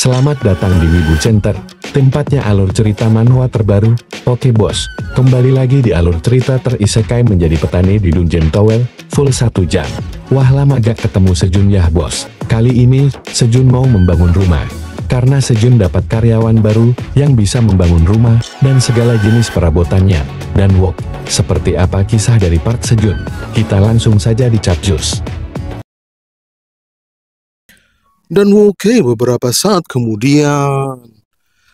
Selamat datang di Wibu Center, tempatnya alur cerita manhwa terbaru, Oke Bos. Kembali lagi di alur cerita terisekai menjadi petani di Dungeon Tower, full satu jam. Wah lama gak ketemu Sejun ya bos. Kali ini, Sejun mau membangun rumah. Karena Sejun dapat karyawan baru, yang bisa membangun rumah, dan segala jenis perabotannya. Dan wok, seperti apa kisah dari part Sejun? Kita langsung saja di jus dan Woke beberapa saat kemudian.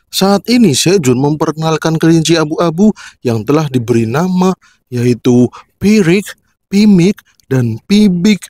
Saat ini Sejun memperkenalkan kelinci abu-abu yang telah diberi nama yaitu Pirik, Pimik, dan Pibik.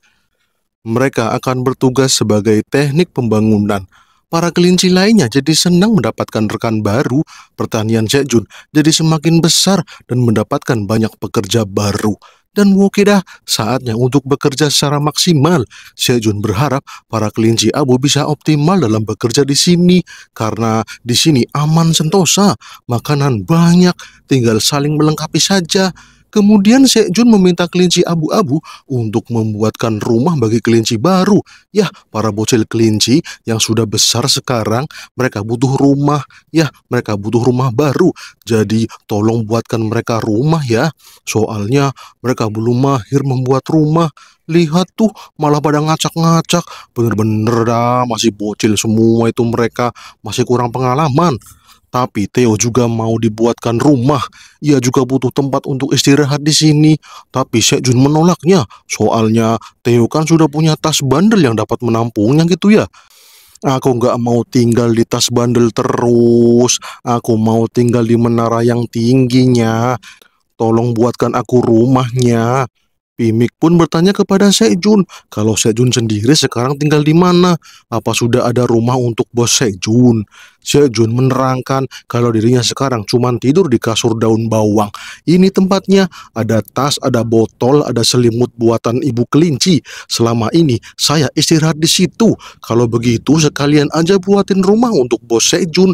Mereka akan bertugas sebagai teknik pembangunan. Para kelinci lainnya jadi senang mendapatkan rekan baru. Pertanian Sejun jadi semakin besar dan mendapatkan banyak pekerja baru dan Wokedah saatnya untuk bekerja secara maksimal. Sejun berharap para kelinci abu bisa optimal dalam bekerja di sini karena di sini aman sentosa, makanan banyak, tinggal saling melengkapi saja. Kemudian Jun meminta kelinci abu-abu untuk membuatkan rumah bagi kelinci baru. Ya, para bocil kelinci yang sudah besar sekarang, mereka butuh rumah. Ya, mereka butuh rumah baru. Jadi tolong buatkan mereka rumah ya. Soalnya mereka belum mahir membuat rumah. Lihat tuh malah pada ngacak-ngacak Bener-bener dah masih bocil semua itu mereka Masih kurang pengalaman tapi Theo juga mau dibuatkan rumah. Ia juga butuh tempat untuk istirahat di sini. Tapi Sejun menolaknya. Soalnya Theo kan sudah punya tas bandel yang dapat menampungnya gitu ya. Aku nggak mau tinggal di tas bandel terus. Aku mau tinggal di menara yang tingginya. Tolong buatkan aku rumahnya. Pimik pun bertanya kepada Sejun kalau Sejun sendiri sekarang tinggal di mana, apa sudah ada rumah untuk bos Sejun. Sejun menerangkan kalau dirinya sekarang cuma tidur di kasur daun bawang. Ini tempatnya, ada tas, ada botol, ada selimut buatan ibu kelinci. Selama ini saya istirahat di situ. Kalau begitu sekalian aja buatin rumah untuk bos Sejun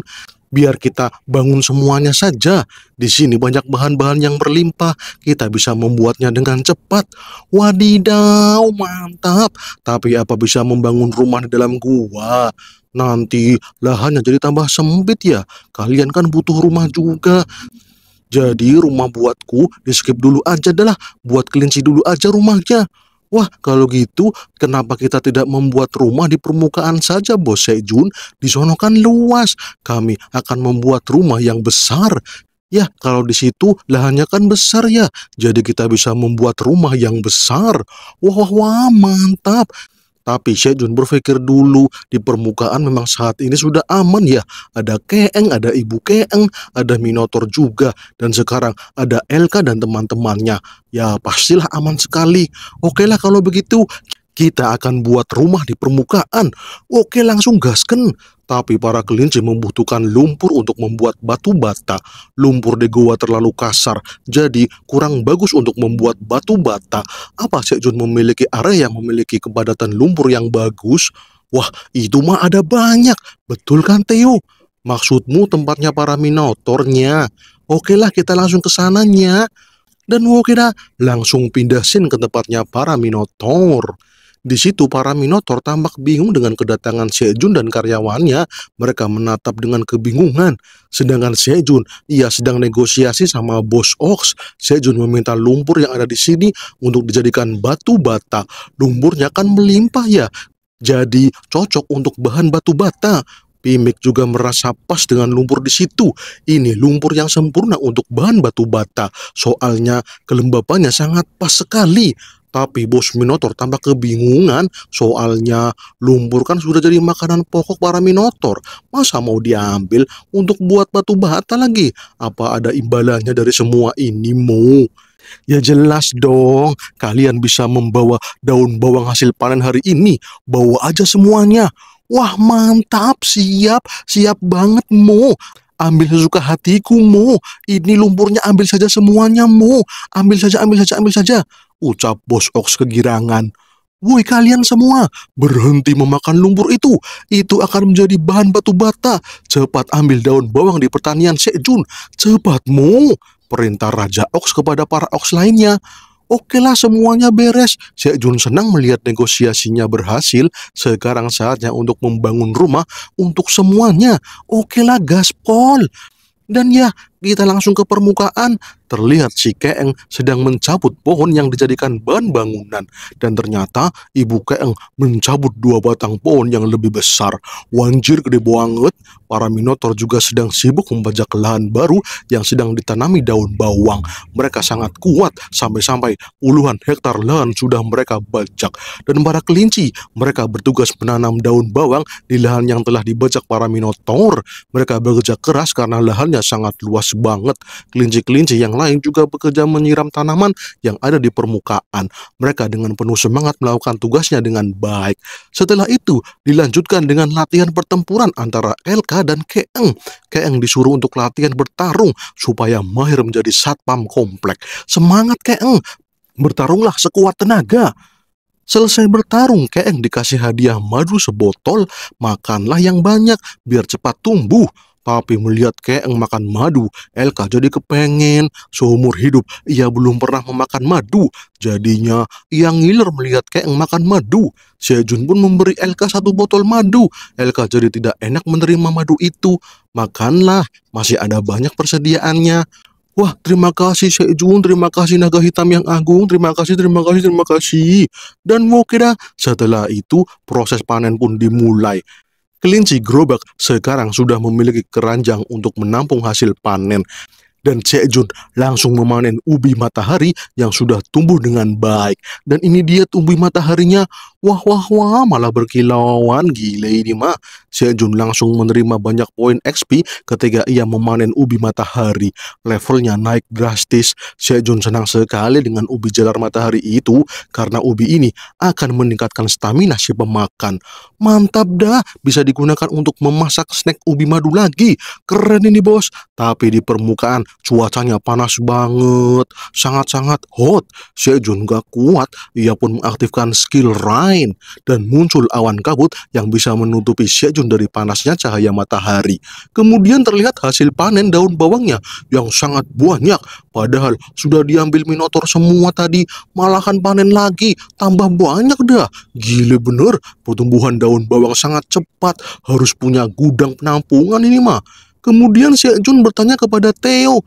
biar kita bangun semuanya saja. Di sini banyak bahan-bahan yang berlimpah, kita bisa membuatnya dengan cepat. Wadidaw, mantap. Tapi apa bisa membangun rumah di dalam gua? Nanti lahannya jadi tambah sempit ya. Kalian kan butuh rumah juga. Jadi rumah buatku di skip dulu aja adalah buat kelinci dulu aja rumahnya. Wah, kalau gitu kenapa kita tidak membuat rumah di permukaan saja, Bos Sejun? Di kan luas. Kami akan membuat rumah yang besar. Ya, kalau di situ lahannya kan besar ya. Jadi kita bisa membuat rumah yang besar. Wah, wah, wah, mantap. Tapi Syekh Jun berpikir dulu, di permukaan memang saat ini sudah aman ya. Ada Keeng, ada Ibu Keeng, ada Minotaur juga. Dan sekarang ada Elka dan teman-temannya. Ya pastilah aman sekali. Oke lah kalau begitu, kita akan buat rumah di permukaan. Oke langsung gasken. Tapi para kelinci membutuhkan lumpur untuk membuat batu bata. Lumpur di goa terlalu kasar, jadi kurang bagus untuk membuat batu bata. Apa Cek Jun memiliki area yang memiliki kepadatan lumpur yang bagus? Wah, itu mah ada banyak. Betul kan, Teo? Maksudmu tempatnya para Minotornya? Oke lah, kita langsung ke sananya. Dan Wokeda langsung pindah scene ke tempatnya para Minotaur. Di situ para Minotaur tampak bingung dengan kedatangan Sejun dan karyawannya. Mereka menatap dengan kebingungan. Sedangkan Sejun, ia sedang negosiasi sama bos Ox. Sejun meminta lumpur yang ada di sini untuk dijadikan batu bata. Lumpurnya kan melimpah ya. Jadi cocok untuk bahan batu bata. Pimik juga merasa pas dengan lumpur di situ. Ini lumpur yang sempurna untuk bahan batu bata. Soalnya kelembapannya sangat pas sekali. Tapi bos Minotor tambah kebingungan soalnya lumpur kan sudah jadi makanan pokok para Minotor. Masa mau diambil untuk buat batu bata lagi? Apa ada imbalannya dari semua ini mu? Ya jelas dong, kalian bisa membawa daun bawang hasil panen hari ini. Bawa aja semuanya. Wah mantap, siap, siap banget mu ambil sesuka hatiku mu ini lumpurnya ambil saja semuanya mu ambil saja ambil saja ambil saja ucap bos Ox kegirangan. Woi kalian semua, berhenti memakan lumpur itu. Itu akan menjadi bahan batu bata. Cepat ambil daun bawang di pertanian Sejun. Cepatmu, perintah Raja Ox kepada para Ox lainnya. Oke lah semuanya beres. Sejun senang melihat negosiasinya berhasil. Sekarang saatnya untuk membangun rumah untuk semuanya. Oke lah gaspol. Dan ya, kita langsung ke permukaan terlihat si Keeng sedang mencabut pohon yang dijadikan bahan bangunan dan ternyata ibu Keeng mencabut dua batang pohon yang lebih besar. Wanjir gede banget, para Minotaur juga sedang sibuk membajak lahan baru yang sedang ditanami daun bawang. Mereka sangat kuat sampai-sampai puluhan hektar lahan sudah mereka bajak. Dan para kelinci, mereka bertugas menanam daun bawang di lahan yang telah dibajak para Minotaur. Mereka bekerja keras karena lahannya sangat luas banget. Kelinci-kelinci yang lain juga bekerja menyiram tanaman yang ada di permukaan. Mereka dengan penuh semangat melakukan tugasnya dengan baik. Setelah itu, dilanjutkan dengan latihan pertempuran antara LK dan Keeng. Keeng disuruh untuk latihan bertarung supaya mahir menjadi satpam komplek. Semangat Keeng, bertarunglah sekuat tenaga. Selesai bertarung, Keeng dikasih hadiah madu sebotol, makanlah yang banyak biar cepat tumbuh. Tapi melihat keeng makan madu, Elka jadi kepengen. Seumur hidup ia belum pernah memakan madu. Jadinya ia ngiler melihat keeng makan madu. Sejun pun memberi Elka satu botol madu. Elka jadi tidak enak menerima madu itu. Makanlah, masih ada banyak persediaannya. Wah, terima kasih Sejun, terima kasih naga hitam yang agung, terima kasih, terima kasih, terima kasih. Dan mau kira setelah itu proses panen pun dimulai kelinci gerobak sekarang sudah memiliki keranjang untuk menampung hasil panen dan Cek Jun langsung memanen ubi matahari yang sudah tumbuh dengan baik. Dan ini dia ubi mataharinya, wah wah wah malah berkilauan, gile ini mah. Cek Jun langsung menerima banyak poin XP ketika ia memanen ubi matahari. Levelnya naik drastis. Cek Jun senang sekali dengan ubi jalar matahari itu karena ubi ini akan meningkatkan stamina si pemakan. Mantap dah, bisa digunakan untuk memasak snack ubi madu lagi. Keren ini bos. Tapi di permukaan Cuacanya panas banget, sangat-sangat hot. Sejun gak kuat, ia pun mengaktifkan skill Rain dan muncul awan kabut yang bisa menutupi Sejun dari panasnya cahaya matahari. Kemudian terlihat hasil panen daun bawangnya yang sangat banyak, padahal sudah diambil Minotaur semua tadi, malahan panen lagi, tambah banyak dah. Gile bener, pertumbuhan daun bawang sangat cepat, harus punya gudang penampungan ini mah. Kemudian Jun bertanya kepada Theo,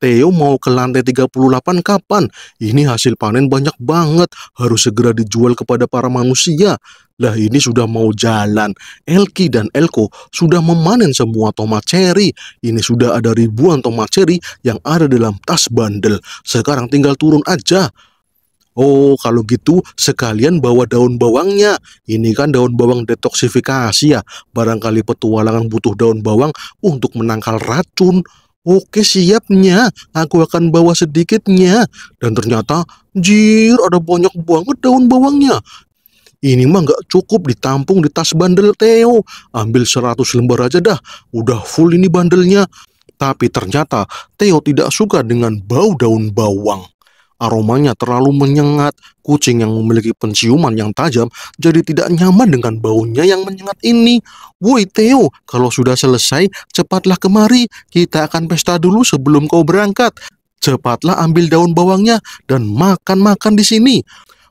Theo mau ke lantai 38 kapan? Ini hasil panen banyak banget, harus segera dijual kepada para manusia. Lah ini sudah mau jalan. Elki dan Elko sudah memanen semua tomat cherry. Ini sudah ada ribuan tomat cherry yang ada dalam tas bandel. Sekarang tinggal turun aja. Oh, kalau gitu sekalian bawa daun bawangnya. Ini kan daun bawang detoksifikasi ya. Barangkali petualangan butuh daun bawang untuk menangkal racun. Oke siapnya, aku akan bawa sedikitnya. Dan ternyata, jir ada banyak banget daun bawangnya. Ini mah nggak cukup ditampung di tas bandel Theo. Ambil 100 lembar aja dah, udah full ini bandelnya. Tapi ternyata Theo tidak suka dengan bau daun bawang. Aromanya terlalu menyengat. Kucing yang memiliki penciuman yang tajam jadi tidak nyaman dengan baunya yang menyengat ini. Woi Theo, kalau sudah selesai, cepatlah kemari. Kita akan pesta dulu sebelum kau berangkat. Cepatlah ambil daun bawangnya dan makan-makan di sini.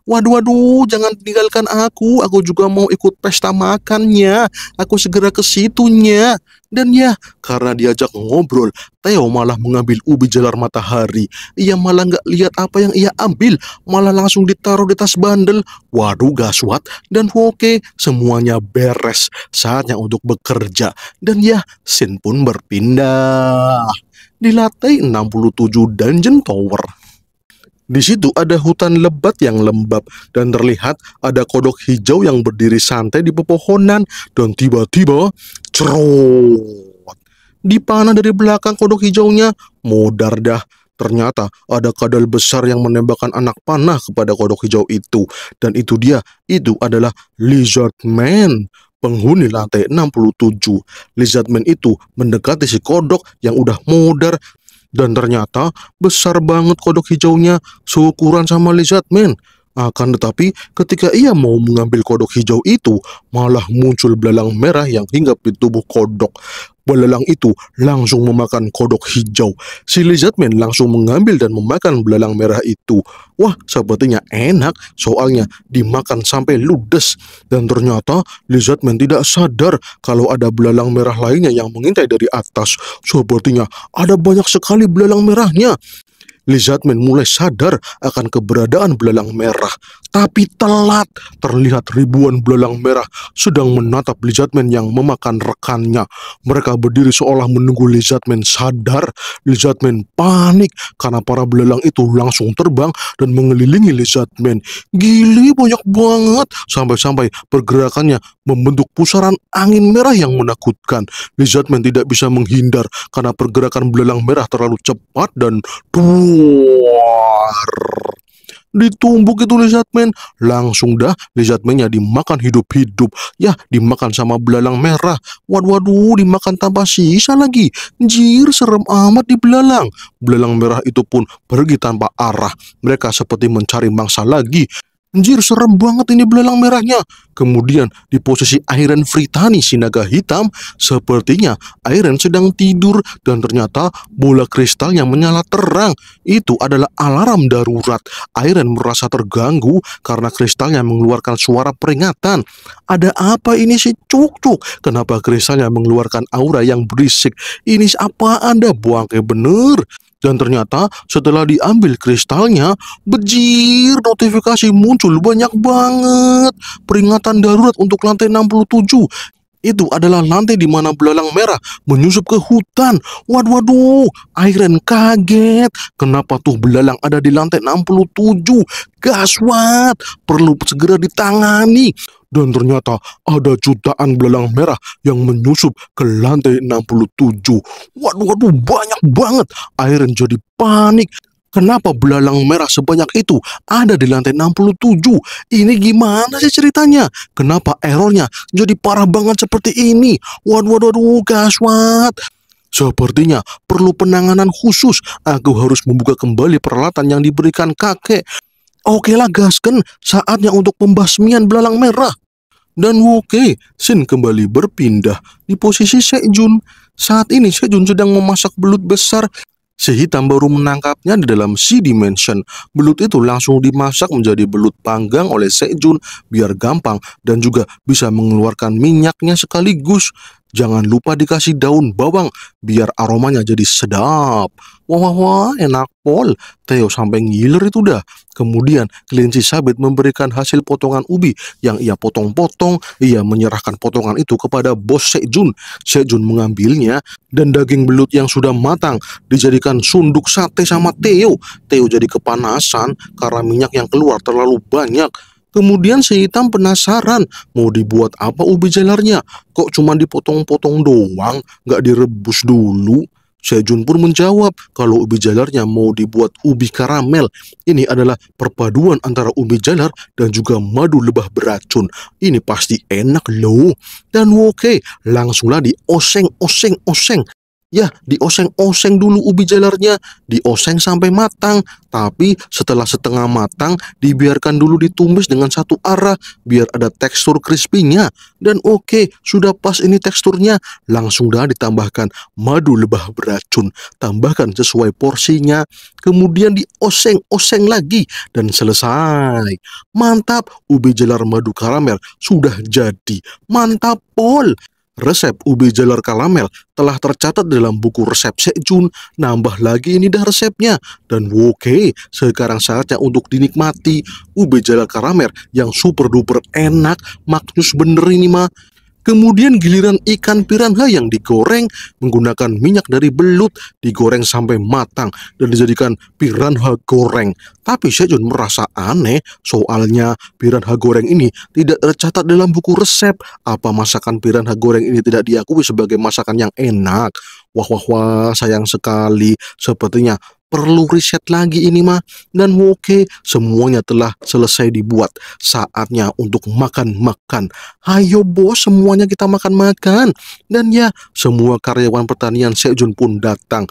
Waduh, waduh, jangan tinggalkan aku. Aku juga mau ikut pesta makannya. Aku segera ke situnya. Dan ya, karena diajak ngobrol, Theo malah mengambil ubi jalar matahari. Ia malah nggak lihat apa yang ia ambil, malah langsung ditaruh di tas bandel. Waduh gaswat dan oke, semuanya beres. Saatnya untuk bekerja. Dan ya, Sin pun berpindah. Di lantai 67 Dungeon Tower. Di situ ada hutan lebat yang lembab dan terlihat ada kodok hijau yang berdiri santai di pepohonan dan tiba-tiba cerot. Dipanah dari belakang kodok hijaunya, modar dah. Ternyata ada kadal besar yang menembakkan anak panah kepada kodok hijau itu. Dan itu dia, itu adalah Lizard Man, penghuni lantai 67. Lizard Man itu mendekati si kodok yang udah modar dan ternyata besar banget kodok hijaunya, seukuran sama lizard, men. Akan tetapi, ketika ia mau mengambil kodok hijau itu, malah muncul belalang merah yang hinggap di tubuh kodok. Belalang itu langsung memakan kodok hijau. Si lizardman langsung mengambil dan memakan belalang merah itu. Wah, sepertinya enak, soalnya dimakan sampai ludes. Dan ternyata lizardman tidak sadar kalau ada belalang merah lainnya yang mengintai dari atas. Sepertinya ada banyak sekali belalang merahnya. Lizardman mulai sadar akan keberadaan belalang merah, tapi telat terlihat ribuan belalang merah sedang menatap Lizardman yang memakan rekannya. Mereka berdiri seolah menunggu Lizardman sadar. Lizardman panik karena para belalang itu langsung terbang dan mengelilingi Lizardman. Gili banyak banget sampai-sampai pergerakannya membentuk pusaran angin merah yang menakutkan. Lizardman tidak bisa menghindar karena pergerakan belalang merah terlalu cepat dan tuh Duar. Ditumbuk itu lizardman. Langsung dah lizardmannya dimakan hidup-hidup. Ya, dimakan sama belalang merah. Waduh, waduh, dimakan tanpa sisa lagi. Jir, serem amat di belalang. Belalang merah itu pun pergi tanpa arah. Mereka seperti mencari mangsa lagi. Anjir serem banget ini belalang merahnya. Kemudian di posisi Iron Fritani si naga hitam, sepertinya Iron sedang tidur dan ternyata bola kristal yang menyala terang itu adalah alarm darurat. Iron merasa terganggu karena kristalnya mengeluarkan suara peringatan. Ada apa ini si cuk-cuk? Kenapa kristalnya mengeluarkan aura yang berisik? Ini apa anda buang ke eh, bener? Dan ternyata setelah diambil kristalnya, bejir notifikasi muncul banyak banget. Peringatan darurat untuk lantai 67. Itu adalah lantai di mana belalang merah menyusup ke hutan. Waduh, waduh, Iron kaget. Kenapa tuh belalang ada di lantai 67? Gaswat, perlu segera ditangani dan ternyata ada jutaan belalang merah yang menyusup ke lantai 67. Waduh, waduh, banyak banget. Iron jadi panik. Kenapa belalang merah sebanyak itu ada di lantai 67? Ini gimana sih ceritanya? Kenapa errornya jadi parah banget seperti ini? Waduh, waduh, waduh, gaswat. Sepertinya perlu penanganan khusus. Aku harus membuka kembali peralatan yang diberikan kakek. Oke lah gaskan, saatnya untuk pembasmian belalang merah. Dan oke, Sin kembali berpindah di posisi Sejun. Saat ini Sejun sedang memasak belut besar. Sehitam baru menangkapnya di dalam si dimension. Belut itu langsung dimasak menjadi belut panggang oleh Sejun biar gampang dan juga bisa mengeluarkan minyaknya sekaligus. Jangan lupa dikasih daun bawang biar aromanya jadi sedap. Wah, wah, wah enak pol. Theo sampai ngiler itu dah. Kemudian kelinci sabit memberikan hasil potongan ubi yang ia potong-potong. Ia menyerahkan potongan itu kepada bos Sejun. Sejun mengambilnya dan daging belut yang sudah matang dijadikan sunduk sate sama Theo. Theo jadi kepanasan karena minyak yang keluar terlalu banyak. Kemudian si hitam penasaran mau dibuat apa ubi jalarnya. Kok cuma dipotong-potong doang, Gak direbus dulu? Sejun pun menjawab kalau ubi jalarnya mau dibuat ubi karamel. Ini adalah perpaduan antara ubi jalar dan juga madu lebah beracun. Ini pasti enak loh. Dan oke, langsunglah dioseng-oseng-oseng Ya, dioseng-oseng dulu ubi jalarnya, dioseng sampai matang. Tapi setelah setengah matang, dibiarkan dulu ditumis dengan satu arah biar ada tekstur crispy-nya. Dan oke, okay, sudah pas ini teksturnya. Langsung dah ditambahkan madu lebah beracun, tambahkan sesuai porsinya. Kemudian dioseng-oseng lagi dan selesai. Mantap, ubi jalar madu karamel sudah jadi. Mantap, Pol resep ubi jalar karamel telah tercatat dalam buku resep Sejun. Nambah lagi ini dah resepnya. Dan oke, okay, sekarang saatnya untuk dinikmati ubi jalar karamel yang super duper enak. Maknyus bener ini mah. Kemudian giliran ikan piranha yang digoreng menggunakan minyak dari belut digoreng sampai matang dan dijadikan piranha goreng. Tapi Sejun merasa aneh soalnya piranha goreng ini tidak tercatat dalam buku resep. Apa masakan piranha goreng ini tidak diakui sebagai masakan yang enak? Wah wah wah sayang sekali sepertinya perlu riset lagi ini mah. Dan oke, semuanya telah selesai dibuat. Saatnya untuk makan-makan. Ayo bos, semuanya kita makan-makan. Dan ya, semua karyawan pertanian Sejun pun datang.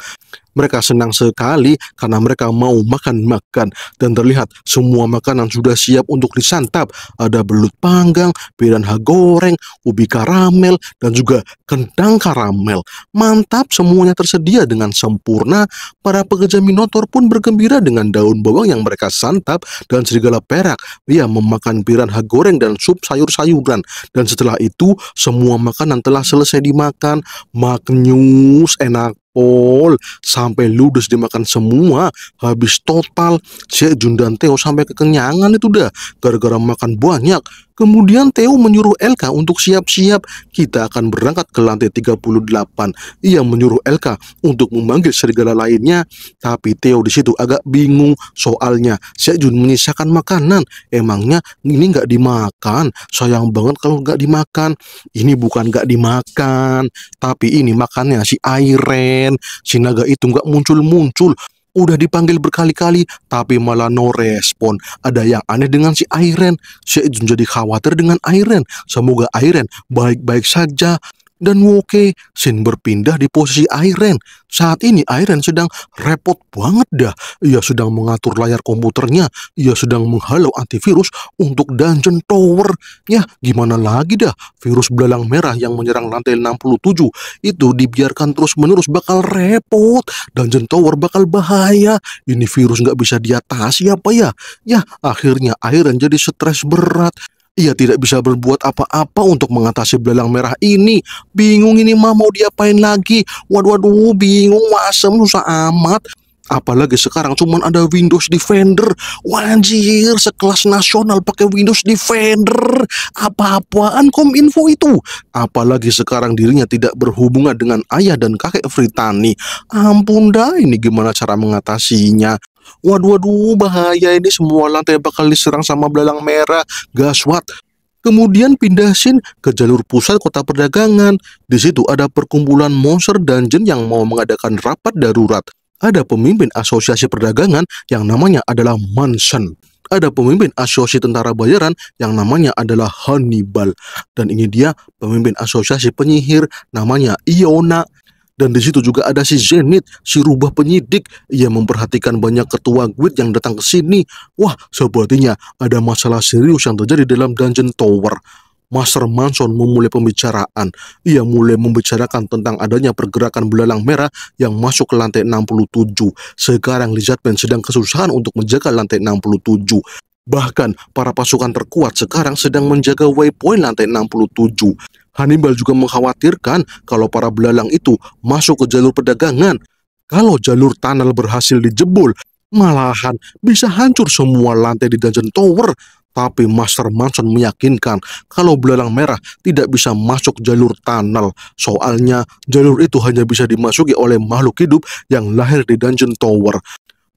Mereka senang sekali karena mereka mau makan-makan dan terlihat semua makanan sudah siap untuk disantap. Ada belut panggang, piranha goreng, ubi karamel, dan juga kentang karamel. Mantap, semuanya tersedia dengan sempurna. Para pekerja Minotaur pun bergembira dengan daun bawang yang mereka santap dan serigala perak. Ia memakan piranha goreng dan sup sayur-sayuran. Dan setelah itu, semua makanan telah selesai dimakan. Maknyus, enak pol sampai ludes dimakan semua habis total si Jun dan Teo sampai kekenyangan itu dah gara-gara makan banyak Kemudian Theo menyuruh Elka untuk siap-siap kita akan berangkat ke lantai 38. Ia menyuruh Elka untuk memanggil serigala lainnya, tapi Theo di situ agak bingung soalnya Jun menyisakan makanan. Emangnya ini nggak dimakan? Sayang banget kalau nggak dimakan. Ini bukan nggak dimakan, tapi ini makannya si Airen. Si naga itu nggak muncul-muncul. Udah dipanggil berkali-kali, tapi malah no respon. Ada yang aneh dengan si Airen. Si si jadi khawatir dengan Airen. Semoga Airen baik-baik saja dan Woke. Shin berpindah di posisi Airen. Saat ini Airen sedang repot banget dah. Ia sedang mengatur layar komputernya. Ia sedang menghalau antivirus untuk dungeon tower. Ya, gimana lagi dah? Virus belalang merah yang menyerang lantai 67 itu dibiarkan terus-menerus bakal repot. Dungeon tower bakal bahaya. Ini virus nggak bisa diatasi apa ya? Ya, akhirnya Airen jadi stres berat. Ia tidak bisa berbuat apa-apa untuk mengatasi belalang merah ini. Bingung ini mah mau diapain lagi. Waduh, waduh, bingung, masem, susah amat. Apalagi sekarang cuman ada Windows Defender. Wajir, sekelas nasional pakai Windows Defender. Apa-apaan kominfo itu? Apalagi sekarang dirinya tidak berhubungan dengan ayah dan kakek Fritani. Ampun dah, ini gimana cara mengatasinya? Waduh, waduh, bahaya ini semua lantai bakal diserang sama belalang merah. Gaswat. Kemudian pindah scene ke jalur pusat kota perdagangan. Di situ ada perkumpulan monster dungeon yang mau mengadakan rapat darurat. Ada pemimpin asosiasi perdagangan yang namanya adalah Manson. Ada pemimpin asosiasi tentara bayaran yang namanya adalah Hannibal. Dan ini dia pemimpin asosiasi penyihir namanya Iona. Dan di situ juga ada si Zenit, si rubah penyidik yang memperhatikan banyak ketua guild yang datang ke sini. Wah, sepertinya ada masalah serius yang terjadi dalam Dungeon Tower. Master Manson memulai pembicaraan. Ia mulai membicarakan tentang adanya pergerakan belalang merah yang masuk ke lantai 67. Sekarang Lizardman sedang kesusahan untuk menjaga lantai 67. Bahkan, para pasukan terkuat sekarang sedang menjaga waypoint lantai 67. Hannibal juga mengkhawatirkan kalau para belalang itu masuk ke jalur perdagangan. Kalau jalur tunnel berhasil dijebol, malahan bisa hancur semua lantai di Dungeon Tower. Tapi Master Manson meyakinkan kalau belalang merah tidak bisa masuk jalur tunnel. Soalnya jalur itu hanya bisa dimasuki oleh makhluk hidup yang lahir di Dungeon Tower.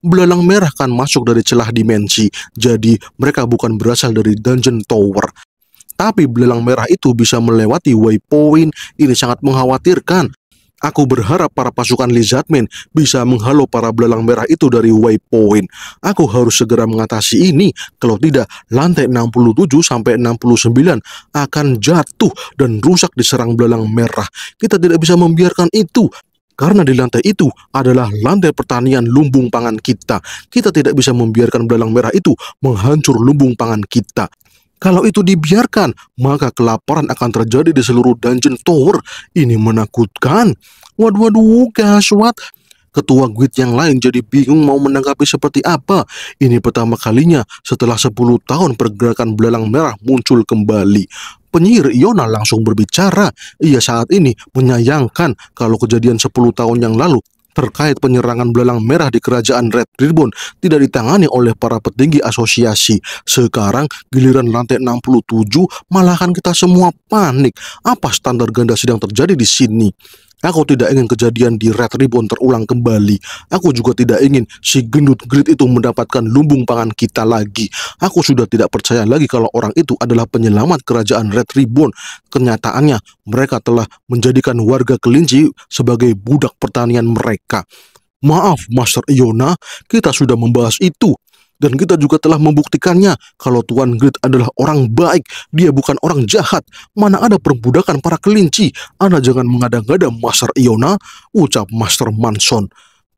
Belalang merah kan masuk dari celah dimensi, jadi mereka bukan berasal dari Dungeon Tower. Tapi belalang merah itu bisa melewati waypoint, ini sangat mengkhawatirkan. Aku berharap para pasukan Lizardman bisa menghalau para belalang merah itu dari waypoint. Aku harus segera mengatasi ini, kalau tidak lantai 67 sampai 69 akan jatuh dan rusak diserang belalang merah. Kita tidak bisa membiarkan itu. Karena di lantai itu adalah lantai pertanian lumbung pangan kita. Kita tidak bisa membiarkan belalang merah itu menghancur lumbung pangan kita. Kalau itu dibiarkan, maka kelaparan akan terjadi di seluruh dungeon tower. Ini menakutkan. Waduh, waduh, gaswat. Ketua guild yang lain jadi bingung mau menanggapi seperti apa. Ini pertama kalinya setelah 10 tahun pergerakan belalang merah muncul kembali. Penyihir Iona langsung berbicara. Ia saat ini menyayangkan kalau kejadian 10 tahun yang lalu terkait penyerangan belalang merah di kerajaan Red Ribbon tidak ditangani oleh para petinggi asosiasi. Sekarang giliran lantai 67 malahan kita semua panik. Apa standar ganda sedang terjadi di sini? Aku tidak ingin kejadian di Red Ribbon terulang kembali. Aku juga tidak ingin si gendut grit itu mendapatkan lumbung pangan kita lagi. Aku sudah tidak percaya lagi kalau orang itu adalah penyelamat kerajaan Red Ribbon. Kenyataannya, mereka telah menjadikan warga kelinci sebagai budak pertanian mereka. Maaf, Master Iona, kita sudah membahas itu. Dan kita juga telah membuktikannya kalau Tuan Grid adalah orang baik, dia bukan orang jahat. Mana ada perbudakan para kelinci? Anda jangan mengada-ngada Master Iona, ucap Master Manson.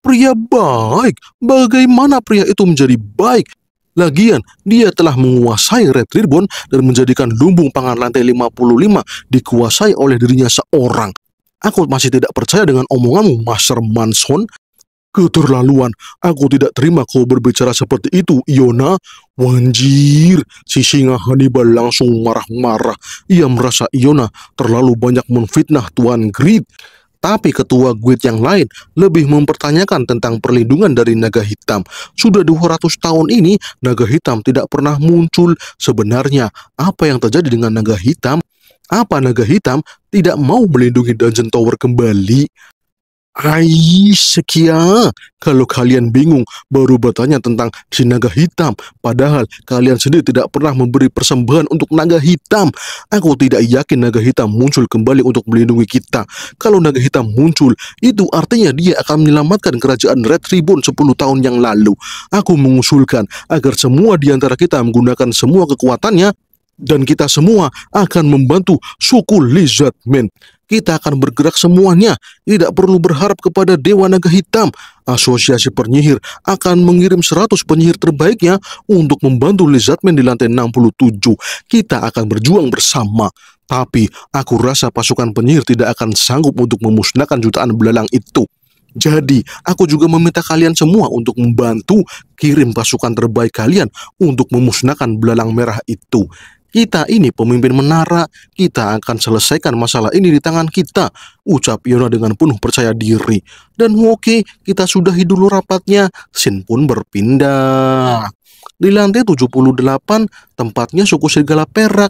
Pria baik, bagaimana pria itu menjadi baik? Lagian, dia telah menguasai Red Ribbon dan menjadikan lumbung pangan lantai 55 dikuasai oleh dirinya seorang. Aku masih tidak percaya dengan omonganmu, Master Manson. Keterlaluan, aku tidak terima kau berbicara seperti itu, Iona. Wanjir, si singa Hannibal langsung marah-marah. Ia merasa Iona terlalu banyak menfitnah Tuan Grid. Tapi ketua guild yang lain lebih mempertanyakan tentang perlindungan dari naga hitam. Sudah 200 tahun ini, naga hitam tidak pernah muncul. Sebenarnya, apa yang terjadi dengan naga hitam? Apa naga hitam tidak mau melindungi Dungeon Tower kembali? Hai sekian, kalau kalian bingung baru bertanya tentang si naga hitam, padahal kalian sendiri tidak pernah memberi persembahan untuk naga hitam. Aku tidak yakin naga hitam muncul kembali untuk melindungi kita. Kalau naga hitam muncul, itu artinya dia akan menyelamatkan kerajaan Red Ribbon 10 tahun yang lalu. Aku mengusulkan agar semua di antara kita menggunakan semua kekuatannya dan kita semua akan membantu suku Lizardman. Kita akan bergerak semuanya, tidak perlu berharap kepada Dewa Naga Hitam. Asosiasi Penyihir akan mengirim 100 penyihir terbaiknya untuk membantu Lizardman di lantai 67. Kita akan berjuang bersama. Tapi aku rasa pasukan penyihir tidak akan sanggup untuk memusnahkan jutaan belalang itu. Jadi, aku juga meminta kalian semua untuk membantu kirim pasukan terbaik kalian untuk memusnahkan belalang merah itu. Kita ini pemimpin menara, kita akan selesaikan masalah ini di tangan kita, ucap Yona dengan penuh percaya diri. Dan oke, kita sudahi dulu rapatnya, Sin pun berpindah. Di lantai 78, tempatnya suku serigala perak,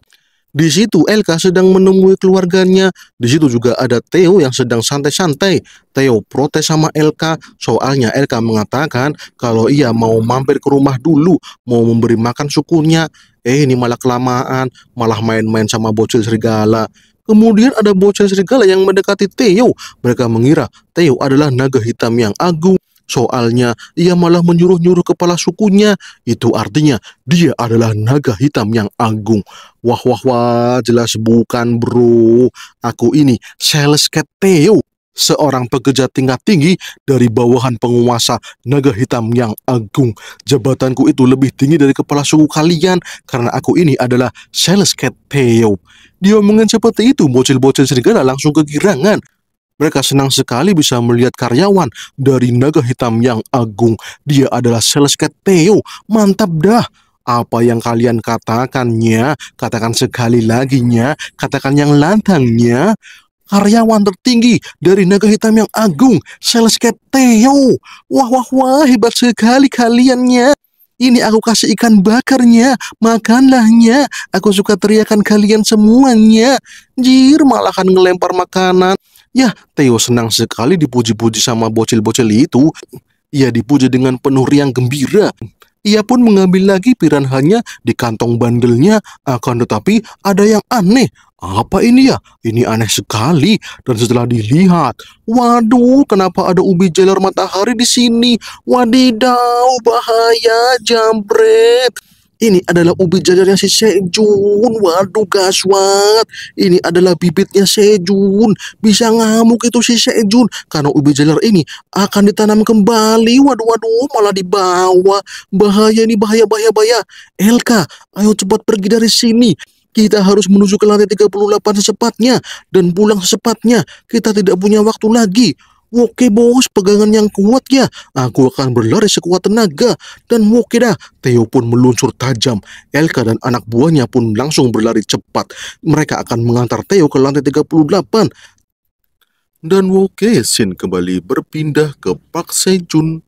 di situ Elka sedang menemui keluarganya. Di situ juga ada Theo yang sedang santai-santai. Theo protes sama Elka. Soalnya Elka mengatakan kalau ia mau mampir ke rumah dulu, mau memberi makan sukunya. Eh ini malah kelamaan, malah main-main sama bocil serigala. Kemudian ada bocil serigala yang mendekati Theo. Mereka mengira Theo adalah naga hitam yang agung. Soalnya ia malah menyuruh-nyuruh kepala sukunya. Itu artinya dia adalah naga hitam yang agung. Wah wah wah jelas bukan bro. Aku ini sales Teo. Seorang pekerja tingkat tinggi dari bawahan penguasa naga hitam yang agung. Jabatanku itu lebih tinggi dari kepala suku kalian karena aku ini adalah sales Teo. Dia mengen seperti itu, bocil-bocil serigala langsung kegirangan. Mereka senang sekali bisa melihat karyawan dari naga hitam yang agung. Dia adalah cat Theo. Mantap dah. Apa yang kalian katakannya, katakan sekali lagi nya, katakan yang lantangnya. Karyawan tertinggi dari naga hitam yang agung, cat Theo. Wah, wah, wah, hebat sekali kaliannya. Ini aku kasih ikan bakarnya, makanlahnya. Aku suka teriakan kalian semuanya. Jir, malahan ngelempar makanan. Ya, Theo senang sekali dipuji-puji sama bocil-bocil itu. Ia dipuji dengan penuh riang gembira. Ia pun mengambil lagi piranhanya di kantong bandelnya, akan tetapi ada yang aneh. Apa ini ya? Ini aneh sekali. Dan setelah dilihat, waduh, kenapa ada ubi jelar matahari di sini? Wadidau, bahaya, jambret. Ini adalah ubi jajar yang si Sejun. Waduh gaswat. Ini adalah bibitnya Sejun. Bisa ngamuk itu si Sejun. Karena ubi jajar ini akan ditanam kembali. Waduh waduh malah dibawa. Bahaya ini bahaya bahaya bahaya. Elka ayo cepat pergi dari sini. Kita harus menuju ke lantai 38 secepatnya dan pulang secepatnya. Kita tidak punya waktu lagi. Oke bos, pegangan yang kuat ya. Aku akan berlari sekuat tenaga. Dan oke dah, Theo pun meluncur tajam. Elka dan anak buahnya pun langsung berlari cepat. Mereka akan mengantar Theo ke lantai 38. Dan oke, Shin kembali berpindah ke Park Sejun.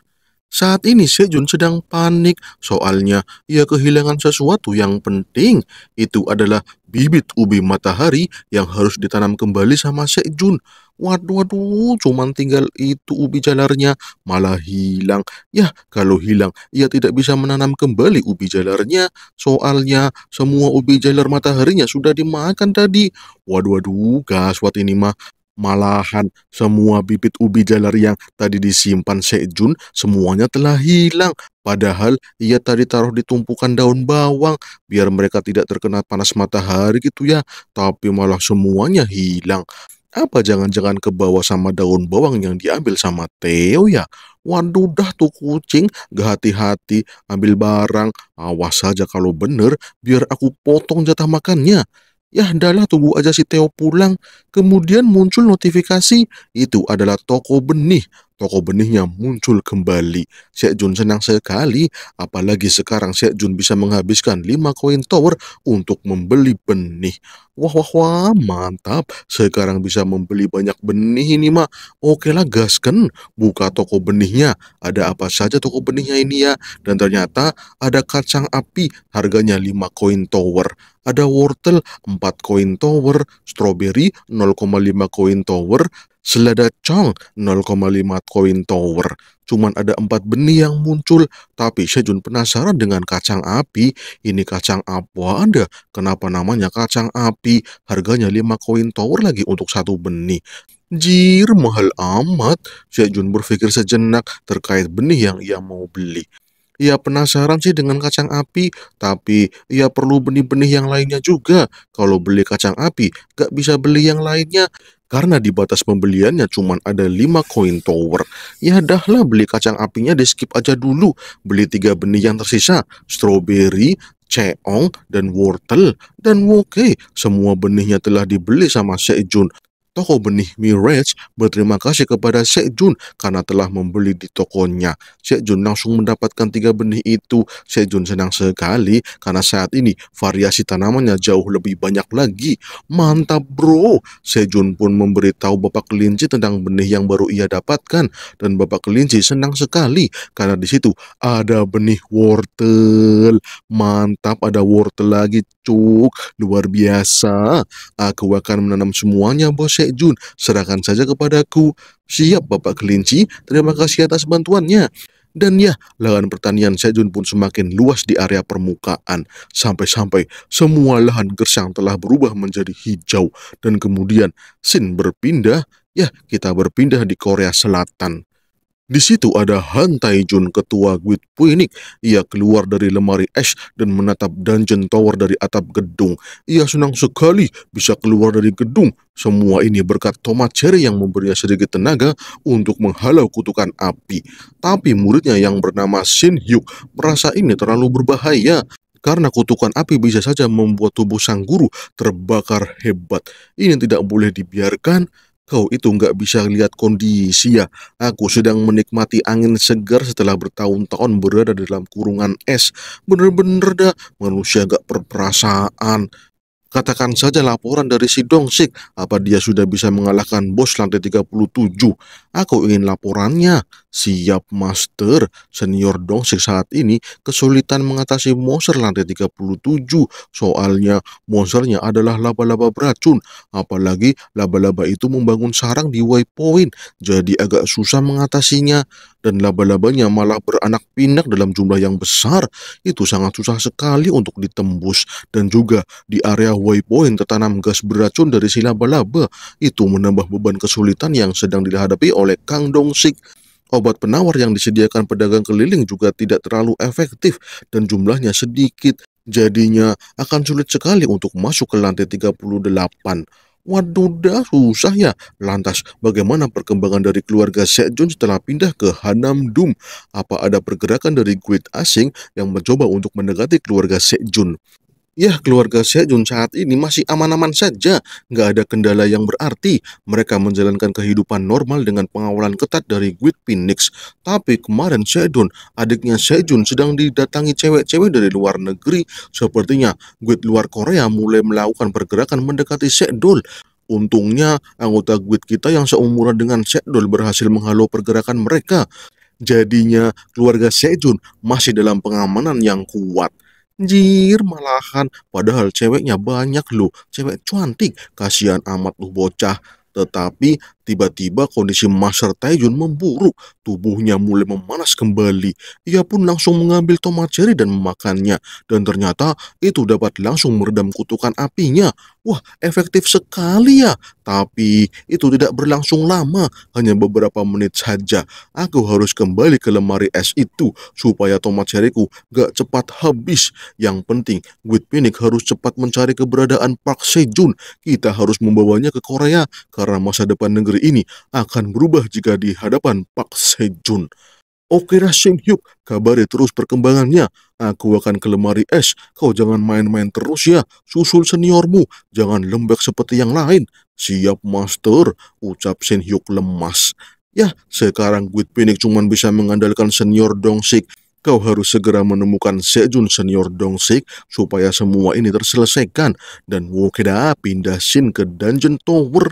Saat ini Sejun sedang panik, soalnya ia kehilangan sesuatu yang penting. Itu adalah bibit ubi matahari yang harus ditanam kembali sama Sejun. Waduh, waduh, cuman tinggal itu ubi jalarnya malah hilang. Ya, kalau hilang, ia tidak bisa menanam kembali ubi jalarnya. Soalnya semua ubi jalar mataharinya sudah dimakan tadi. Waduh, waduh, gaswat ini mah Malahan semua bibit ubi jalar yang tadi disimpan Sejun semuanya telah hilang. Padahal ia tadi taruh di tumpukan daun bawang biar mereka tidak terkena panas matahari gitu ya. Tapi malah semuanya hilang. Apa jangan-jangan ke bawah sama daun bawang yang diambil sama Theo ya? Waduh dah tuh kucing, gak hati-hati, ambil barang. Awas saja kalau bener, biar aku potong jatah makannya. Yah, dahlah tunggu aja si Theo pulang. Kemudian muncul notifikasi, itu adalah toko benih. Toko benihnya muncul kembali. Syek Jun senang sekali, apalagi sekarang Syek Jun bisa menghabiskan 5 koin tower untuk membeli benih. Wah, wah, wah, mantap. Sekarang bisa membeli banyak benih ini, mah. Oke lah, gasken. Buka toko benihnya. Ada apa saja toko benihnya ini ya? Dan ternyata ada kacang api, harganya 5 koin tower. Ada wortel, 4 koin tower. Strawberry, 0,5 koin tower, selada chong 0,5 koin tower. Cuman ada empat benih yang muncul, tapi Sejun penasaran dengan kacang api. Ini kacang apa Anda? Kenapa namanya kacang api? Harganya 5 koin tower lagi untuk satu benih. Jir, mahal amat. Sejun berpikir sejenak terkait benih yang ia mau beli. Ia penasaran sih dengan kacang api, tapi ia perlu benih-benih yang lainnya juga. Kalau beli kacang api, gak bisa beli yang lainnya karena di batas pembeliannya cuma ada 5 koin tower. Ya dahlah beli kacang apinya di skip aja dulu, beli tiga benih yang tersisa, strawberry, ceong, dan wortel, dan woke. Semua benihnya telah dibeli sama Sejun. Toko benih Mirage berterima kasih kepada Sejun karena telah membeli di tokonya. Sejun langsung mendapatkan tiga benih itu. Sejun senang sekali karena saat ini variasi tanamannya jauh lebih banyak lagi. Mantap bro! Sejun pun memberitahu Bapak Kelinci tentang benih yang baru ia dapatkan. Dan Bapak Kelinci senang sekali karena di situ ada benih wortel. Mantap ada wortel lagi cuk. Luar biasa. Aku akan menanam semuanya bos kakek Jun. Serahkan saja kepadaku. Siap Bapak Kelinci, terima kasih atas bantuannya. Dan ya, lahan pertanian Sejun pun semakin luas di area permukaan. Sampai-sampai semua lahan gersang telah berubah menjadi hijau. Dan kemudian Sin berpindah, ya kita berpindah di Korea Selatan. Di situ ada Han Taijun, ketua Guild Puinik. Ia keluar dari lemari es dan menatap dungeon tower dari atap gedung. Ia senang sekali bisa keluar dari gedung. Semua ini berkat tomat cherry yang memberinya sedikit tenaga untuk menghalau kutukan api. Tapi muridnya yang bernama Shin Hyuk merasa ini terlalu berbahaya karena kutukan api bisa saja membuat tubuh sang guru terbakar hebat. Ini tidak boleh dibiarkan. Kau itu nggak bisa lihat kondisi ya. Aku sedang menikmati angin segar setelah bertahun-tahun berada dalam kurungan es. Bener-bener dah, manusia nggak perperasaan. Katakan saja laporan dari si Dongsik, apa dia sudah bisa mengalahkan bos lantai 37? Aku ingin laporannya. Siap, Master. Senior Dongsik saat ini kesulitan mengatasi monster lantai 37. Soalnya monsternya adalah laba-laba beracun. Apalagi laba-laba itu membangun sarang di waypoint, jadi agak susah mengatasinya. Dan laba-labanya malah beranak pinak dalam jumlah yang besar. Itu sangat susah sekali untuk ditembus. Dan juga di area waypoint tertanam gas beracun dari si laba Itu menambah beban kesulitan yang sedang dihadapi oleh Kang Dong Sik. Obat penawar yang disediakan pedagang keliling juga tidak terlalu efektif dan jumlahnya sedikit. Jadinya akan sulit sekali untuk masuk ke lantai 38. Waduh dah susah ya. Lantas bagaimana perkembangan dari keluarga Sejun setelah pindah ke Hanam Dum? Apa ada pergerakan dari guild asing yang mencoba untuk mendekati keluarga Sejun? Ya, keluarga Sejun saat ini masih aman-aman saja, nggak ada kendala yang berarti. Mereka menjalankan kehidupan normal dengan pengawalan ketat dari Guid Phoenix. Tapi kemarin Sejun, adiknya Sejun sedang didatangi cewek-cewek dari luar negeri. Sepertinya Guid luar Korea mulai melakukan pergerakan mendekati Sejun. Untungnya, anggota Guid kita yang seumuran dengan Sejun berhasil menghalau pergerakan mereka. Jadinya, keluarga Sejun masih dalam pengamanan yang kuat. Anjir malahan, padahal ceweknya banyak loh, cewek cantik, kasihan amat lu bocah. Tetapi Tiba-tiba kondisi Master Taijun memburuk, tubuhnya mulai memanas kembali. Ia pun langsung mengambil tomat cherry dan memakannya, dan ternyata itu dapat langsung meredam kutukan apinya. Wah, efektif sekali ya. Tapi itu tidak berlangsung lama, hanya beberapa menit saja. Aku harus kembali ke lemari es itu, supaya tomat cherryku gak cepat habis. Yang penting, Wit Phoenix harus cepat mencari keberadaan Park Sejun. Kita harus membawanya ke Korea, karena masa depan negeri negeri ini akan berubah jika di hadapan Pak Sejun. Oke lah Shin Hyuk, kabari terus perkembangannya. Aku akan ke lemari es, kau jangan main-main terus ya. Susul seniormu, jangan lembek seperti yang lain. Siap master, ucap Shin Hyuk lemas. Ya, sekarang Guit Pinik cuma bisa mengandalkan senior Dong Sik. Kau harus segera menemukan Sejun senior Dong Sik supaya semua ini terselesaikan. Dan Wokeda pindah Shin ke Dungeon Tower.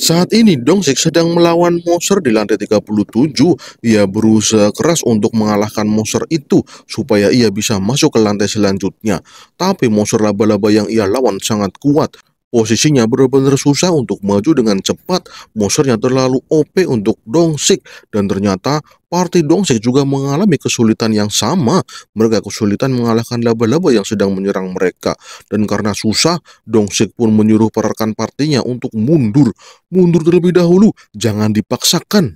Saat ini Dongsik sedang melawan Moser di lantai 37. Ia berusaha keras untuk mengalahkan Moser itu supaya ia bisa masuk ke lantai selanjutnya. Tapi Moser laba-laba yang ia lawan sangat kuat Posisinya benar-benar susah untuk maju dengan cepat, Mosernya terlalu OP untuk Dongsik, dan ternyata partai Dongsik juga mengalami kesulitan yang sama. Mereka kesulitan mengalahkan laba-laba yang sedang menyerang mereka, dan karena susah, Dongsik pun menyuruh para partinya untuk mundur. Mundur terlebih dahulu, jangan dipaksakan.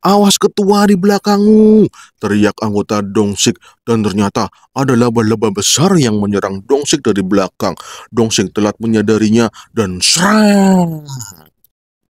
Awas ketua di belakangmu, teriak anggota Dongsik dan ternyata ada laba-laba besar yang menyerang Dongsik dari belakang. Dongsik telat menyadarinya dan serang.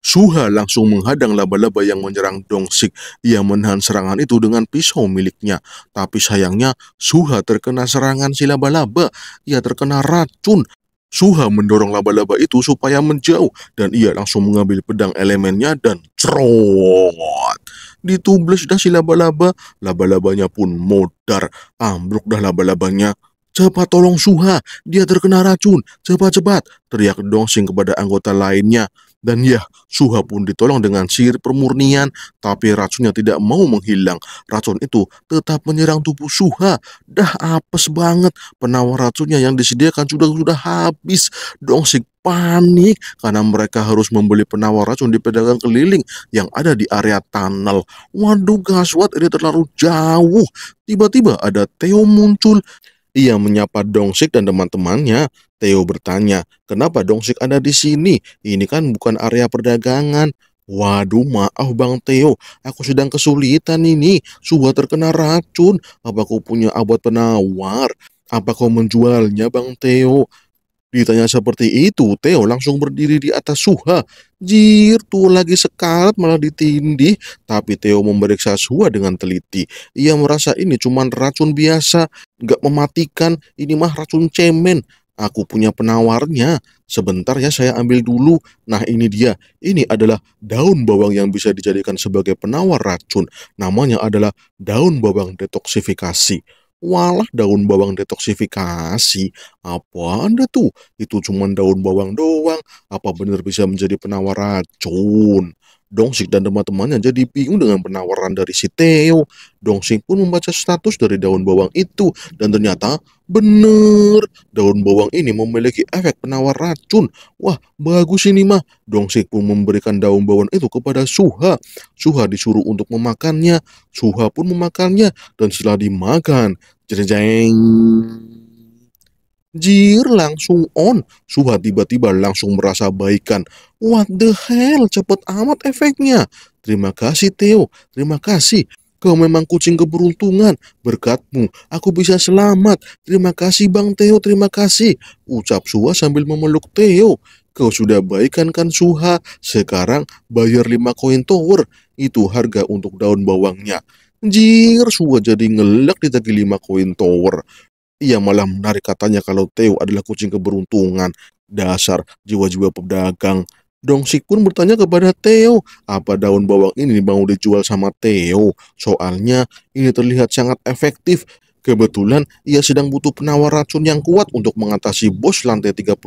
Suha langsung menghadang laba-laba yang menyerang Dongsik. Ia menahan serangan itu dengan pisau miliknya. Tapi sayangnya Suha terkena serangan si laba-laba. Ia terkena racun Suha mendorong laba-laba itu supaya menjauh dan ia langsung mengambil pedang elemennya dan cerot. Ditubles dah si laba-laba, laba-labanya pun modar. Ambruk dah laba-labanya. Cepat tolong Suha, dia terkena racun, cepat-cepat, teriak Dongsing kepada anggota lainnya. Dan ya, Suha pun ditolong dengan sihir permurnian, tapi racunnya tidak mau menghilang. Racun itu tetap menyerang tubuh Suha. Dah apes banget, penawar racunnya yang disediakan sudah-sudah habis. Dongsik panik karena mereka harus membeli penawar racun di pedagang keliling yang ada di area tunnel. Waduh gaswat ini terlalu jauh. Tiba-tiba ada Theo muncul ia menyapa Dongsik dan teman-temannya. Theo bertanya, kenapa Dongsik ada di sini? Ini kan bukan area perdagangan. Waduh maaf Bang Theo, aku sedang kesulitan ini. Sudah terkena racun. Apa kau punya abad penawar? Apa kau menjualnya Bang Theo? Ditanya seperti itu, Theo langsung berdiri di atas Suha. Jir, tuh lagi sekarat malah ditindih. Tapi Theo memeriksa Suha dengan teliti. Ia merasa ini cuma racun biasa, gak mematikan, ini mah racun cemen. Aku punya penawarnya. Sebentar ya saya ambil dulu. Nah ini dia. Ini adalah daun bawang yang bisa dijadikan sebagai penawar racun. Namanya adalah daun bawang detoksifikasi. Walah daun bawang detoksifikasi. Apa anda tuh? Itu cuma daun bawang doang. Apa benar bisa menjadi penawar racun? Dongsik dan teman-temannya jadi bingung dengan penawaran dari si Theo. Dongsik pun membaca status dari daun bawang itu dan ternyata bener daun bawang ini memiliki efek penawar racun. Wah, bagus ini mah. Dongsik pun memberikan daun bawang itu kepada Suha. Suha disuruh untuk memakannya. Suha pun memakannya dan setelah dimakan, jeng jeng Jir langsung on. Suha tiba-tiba langsung merasa baikan. What the hell, cepet amat efeknya. Terima kasih Theo, terima kasih. Kau memang kucing keberuntungan. Berkatmu, aku bisa selamat. Terima kasih Bang Theo, terima kasih. Ucap Suha sambil memeluk Theo. Kau sudah baikan kan Suha? Sekarang bayar 5 koin tower. Itu harga untuk daun bawangnya. Jir Suha jadi ngelak ditagi 5 koin tower. Ia malah menarik katanya kalau Theo adalah kucing keberuntungan. Dasar jiwa-jiwa pedagang. Dongsik pun bertanya kepada Theo, apa daun bawang ini mau dijual sama Theo? Soalnya ini terlihat sangat efektif. Kebetulan ia sedang butuh penawar racun yang kuat untuk mengatasi bos lantai 37.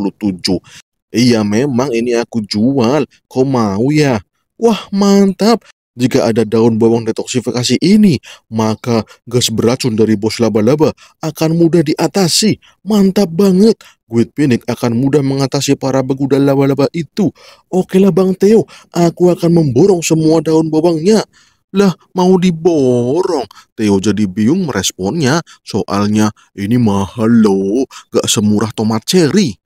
Iya memang ini aku jual, kau mau ya? Wah mantap, jika ada daun bawang detoksifikasi ini, maka gas beracun dari bos laba-laba akan mudah diatasi. Mantap banget. Guit Pinik akan mudah mengatasi para begudal laba-laba itu. Oke lah Bang Teo, aku akan memborong semua daun bawangnya. Lah, mau diborong. Theo jadi bingung meresponnya, soalnya ini mahal loh, gak semurah tomat cherry.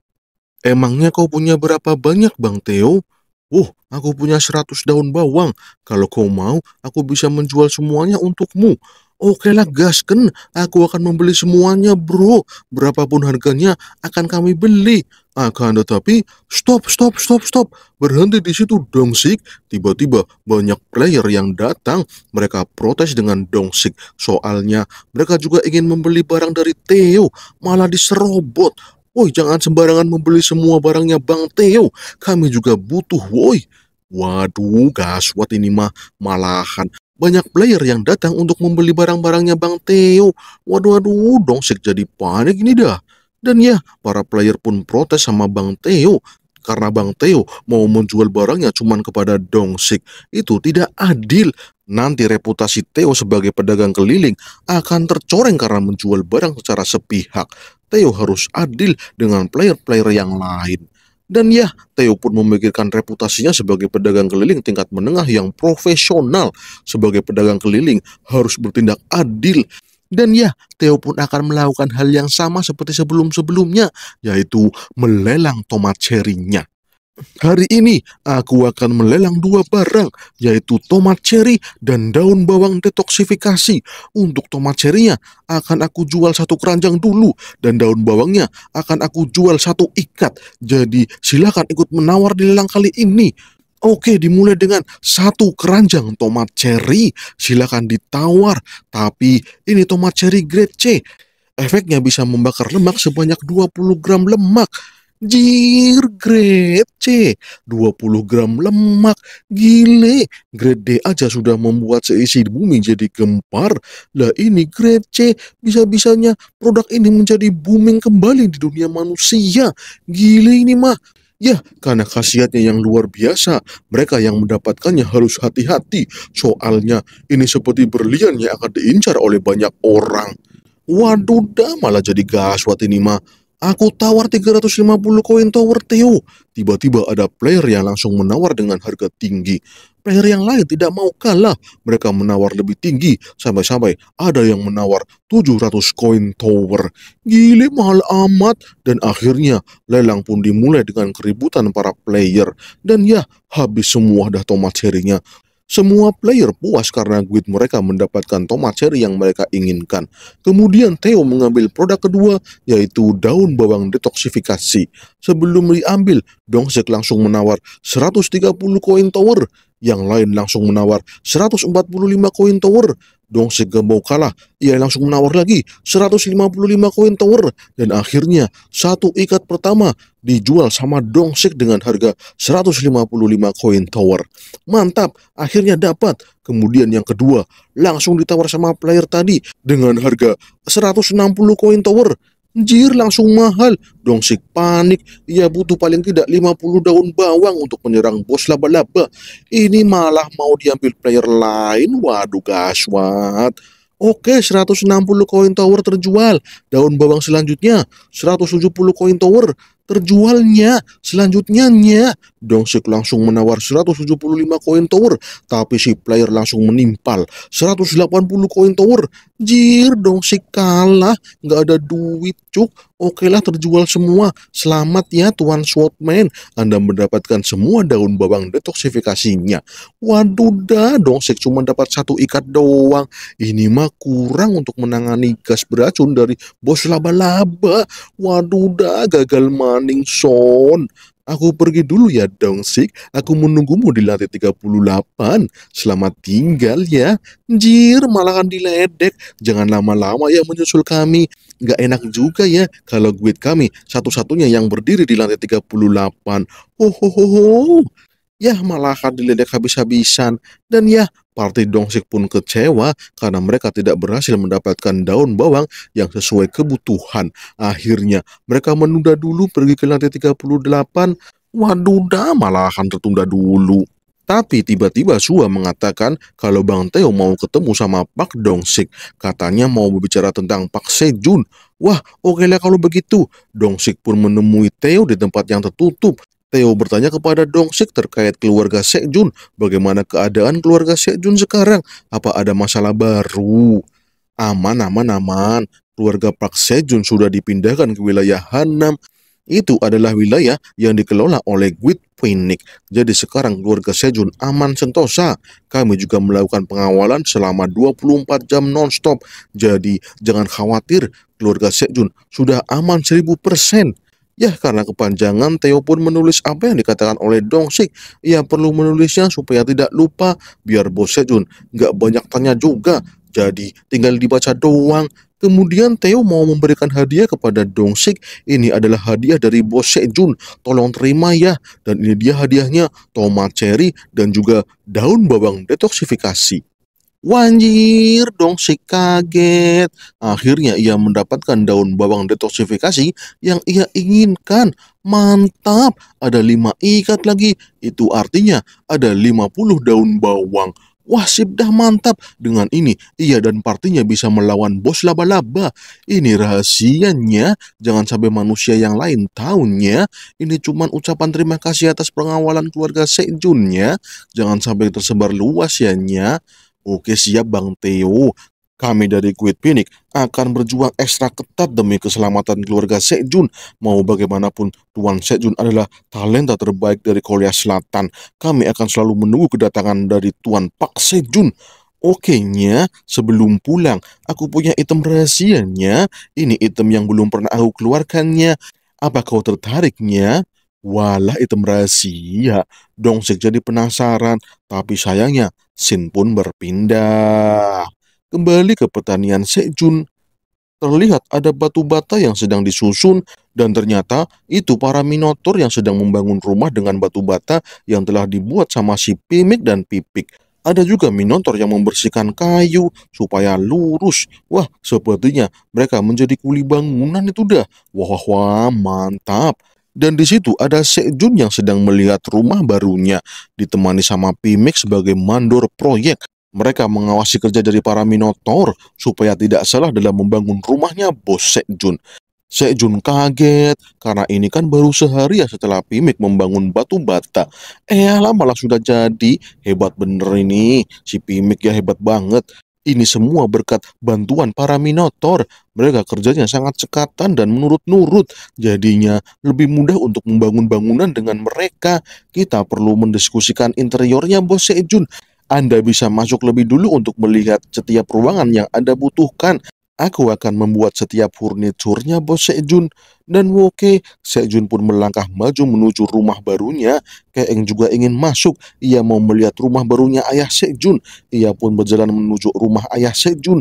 Emangnya kau punya berapa banyak Bang Theo? Oh, aku punya seratus daun bawang. Kalau kau mau, aku bisa menjual semuanya untukmu. Oke lah gasken, aku akan membeli semuanya bro. Berapapun harganya akan kami beli. Akan tetapi, stop, stop, stop, stop. Berhenti di situ Dongsik. Tiba-tiba banyak player yang datang. Mereka protes dengan Dongsik. Soalnya mereka juga ingin membeli barang dari Theo. Malah diserobot. Woi, jangan sembarangan membeli semua barangnya Bang Teo. Kami juga butuh, woi. Waduh, gaswat ini mah malahan. Banyak player yang datang untuk membeli barang-barangnya Bang Teo. Waduh, waduh, dongsek jadi panik ini dah. Dan ya, para player pun protes sama Bang Teo karena Bang Teo mau menjual barangnya cuman kepada dongsek. Itu tidak adil. Nanti reputasi Teo sebagai pedagang keliling akan tercoreng karena menjual barang secara sepihak. Theo harus adil dengan player-player yang lain. Dan ya, Theo pun memikirkan reputasinya sebagai pedagang keliling tingkat menengah yang profesional. Sebagai pedagang keliling harus bertindak adil. Dan ya, Theo pun akan melakukan hal yang sama seperti sebelum-sebelumnya, yaitu melelang tomat cherry-nya. Hari ini aku akan melelang dua barang, yaitu tomat cherry dan daun bawang detoksifikasi. Untuk tomat cherry-nya akan aku jual satu keranjang dulu, dan daun bawangnya akan aku jual satu ikat. Jadi silakan ikut menawar di lelang kali ini. Oke, dimulai dengan satu keranjang tomat cherry. Silakan ditawar, tapi ini tomat cherry grade C. Efeknya bisa membakar lemak sebanyak 20 gram lemak Jir grade C, 20 gram lemak, gile. Grade D aja sudah membuat seisi bumi jadi gempar. Lah ini grade C, bisa-bisanya produk ini menjadi booming kembali di dunia manusia. Gile ini mah. Ya, karena khasiatnya yang luar biasa, mereka yang mendapatkannya harus hati-hati. Soalnya ini seperti berlian yang akan diincar oleh banyak orang. Waduh dah malah jadi gaswat ini mah. Aku tawar 350 koin tower Theo. Tiba-tiba ada player yang langsung menawar dengan harga tinggi. Player yang lain tidak mau kalah. Mereka menawar lebih tinggi. Sampai-sampai ada yang menawar 700 koin tower. Gile mahal amat. Dan akhirnya lelang pun dimulai dengan keributan para player. Dan ya habis semua dah tomat serinya. Semua player puas karena guild mereka mendapatkan tomat cherry yang mereka inginkan. Kemudian Theo mengambil produk kedua yaitu daun bawang detoksifikasi. Sebelum diambil, Dongsek langsung menawar 130 koin tower. Yang lain langsung menawar 145 koin tower. Dong segembau mau kalah, ia langsung menawar lagi 155 koin tower dan akhirnya satu ikat pertama dijual sama Dong Sik dengan harga 155 koin tower. Mantap, akhirnya dapat. Kemudian yang kedua, langsung ditawar sama player tadi dengan harga 160 koin tower Jir langsung mahal. Dongsik panik. Ia butuh paling tidak 50 daun bawang untuk menyerang bos laba-laba. Ini malah mau diambil player lain. Waduh gaswat. Oke, 160 koin tower terjual. Daun bawang selanjutnya 170 koin tower terjualnya. Selanjutnya nya Dongsik langsung menawar 175 koin tower, tapi si player langsung menimpal 180 koin tower Jir dong si kalah, nggak ada duit cuk. Oke lah terjual semua. Selamat ya Tuan Swordman, Anda mendapatkan semua daun bawang detoksifikasinya. Waduh dah dong sek cuma dapat satu ikat doang. Ini mah kurang untuk menangani gas beracun dari bos laba-laba. Waduh dah gagal maning son. Aku pergi dulu ya, Dong Sik. Aku menunggumu di lantai 38. Selamat tinggal ya. Jir, malahan diledek. Jangan lama-lama ya menyusul kami. Gak enak juga ya kalau guide kami satu-satunya yang berdiri di lantai 38. Ho ho ho ho. Yah malahan diledek habis-habisan. Dan ya Partai Dongsik pun kecewa karena mereka tidak berhasil mendapatkan daun bawang yang sesuai kebutuhan. Akhirnya, mereka menunda dulu pergi ke lantai 38. Waduh, dah malahan tertunda dulu. Tapi tiba-tiba Sua mengatakan kalau Bang Teo mau ketemu sama Pak Dongsik. Katanya mau berbicara tentang Pak Sejun. Wah, oke okay lah kalau begitu. Dongsik pun menemui Teo di tempat yang tertutup. Theo bertanya kepada Dong terkait keluarga Sejun. Bagaimana keadaan keluarga Sejun sekarang? Apa ada masalah baru? Aman, aman, aman. Keluarga Pak Sejun sudah dipindahkan ke wilayah Hanam. Itu adalah wilayah yang dikelola oleh Guit Phoenix. Jadi sekarang keluarga Sejun aman sentosa. Kami juga melakukan pengawalan selama 24 jam nonstop. Jadi jangan khawatir, keluarga Sejun sudah aman 1000%. Ya, karena kepanjangan, Theo pun menulis apa yang dikatakan oleh Dong Sik. Ia perlu menulisnya supaya tidak lupa, biar Bos Sejun gak banyak tanya juga. Jadi, tinggal dibaca doang. Kemudian Theo mau memberikan hadiah kepada Dong Sik. Ini adalah hadiah dari Bos Sejun. Tolong terima ya. Dan ini dia hadiahnya, tomat cherry dan juga daun bawang detoksifikasi. Wanjir dong si kaget. Akhirnya ia mendapatkan daun bawang detoksifikasi yang ia inginkan. Mantap, ada lima ikat lagi. Itu artinya ada lima puluh daun bawang. Wah sip dah mantap. Dengan ini, ia dan partinya bisa melawan bos laba-laba. Ini rahasianya. Jangan sampai manusia yang lain tahunya. Ini cuman ucapan terima kasih atas pengawalan keluarga Sejunnya. Jangan sampai tersebar luas ya Oke siap Bang Theo, kami dari Kuit Phoenix akan berjuang ekstra ketat demi keselamatan keluarga Sejun. Mau bagaimanapun, Tuan Sejun adalah talenta terbaik dari Korea Selatan. Kami akan selalu menunggu kedatangan dari Tuan Pak Sejun. Oke nya, sebelum pulang, aku punya item rahasianya. Ini item yang belum pernah aku keluarkannya. Apa kau tertariknya? Walah itu rahasia, sik jadi penasaran, tapi sayangnya Sin pun berpindah. Kembali ke pertanian Sejun, terlihat ada batu bata yang sedang disusun dan ternyata itu para minotaur yang sedang membangun rumah dengan batu bata yang telah dibuat sama si Pimik dan Pipik. Ada juga minotaur yang membersihkan kayu supaya lurus. Wah, sepertinya mereka menjadi kuli bangunan itu dah. Wah, wah, wah mantap. Dan di situ ada Sejun yang sedang melihat rumah barunya, ditemani sama Pimik sebagai mandor proyek. Mereka mengawasi kerja dari para Minotaur supaya tidak salah dalam membangun rumahnya bos Sejun. Sejun kaget karena ini kan baru sehari ya setelah Pimik membangun batu bata. Eh malah sudah jadi. Hebat bener ini. Si Pimik ya hebat banget. Ini semua berkat bantuan para Minotaur. Mereka kerjanya sangat cekatan dan menurut-nurut. Jadinya lebih mudah untuk membangun bangunan dengan mereka. Kita perlu mendiskusikan interiornya, Bos Sejun. Anda bisa masuk lebih dulu untuk melihat setiap ruangan yang Anda butuhkan. Aku akan membuat setiap furniturnya bos Sejun dan Woke. Sejun pun melangkah maju menuju rumah barunya. Keeng juga ingin masuk. Ia mau melihat rumah barunya ayah Sejun. Ia pun berjalan menuju rumah ayah Sejun.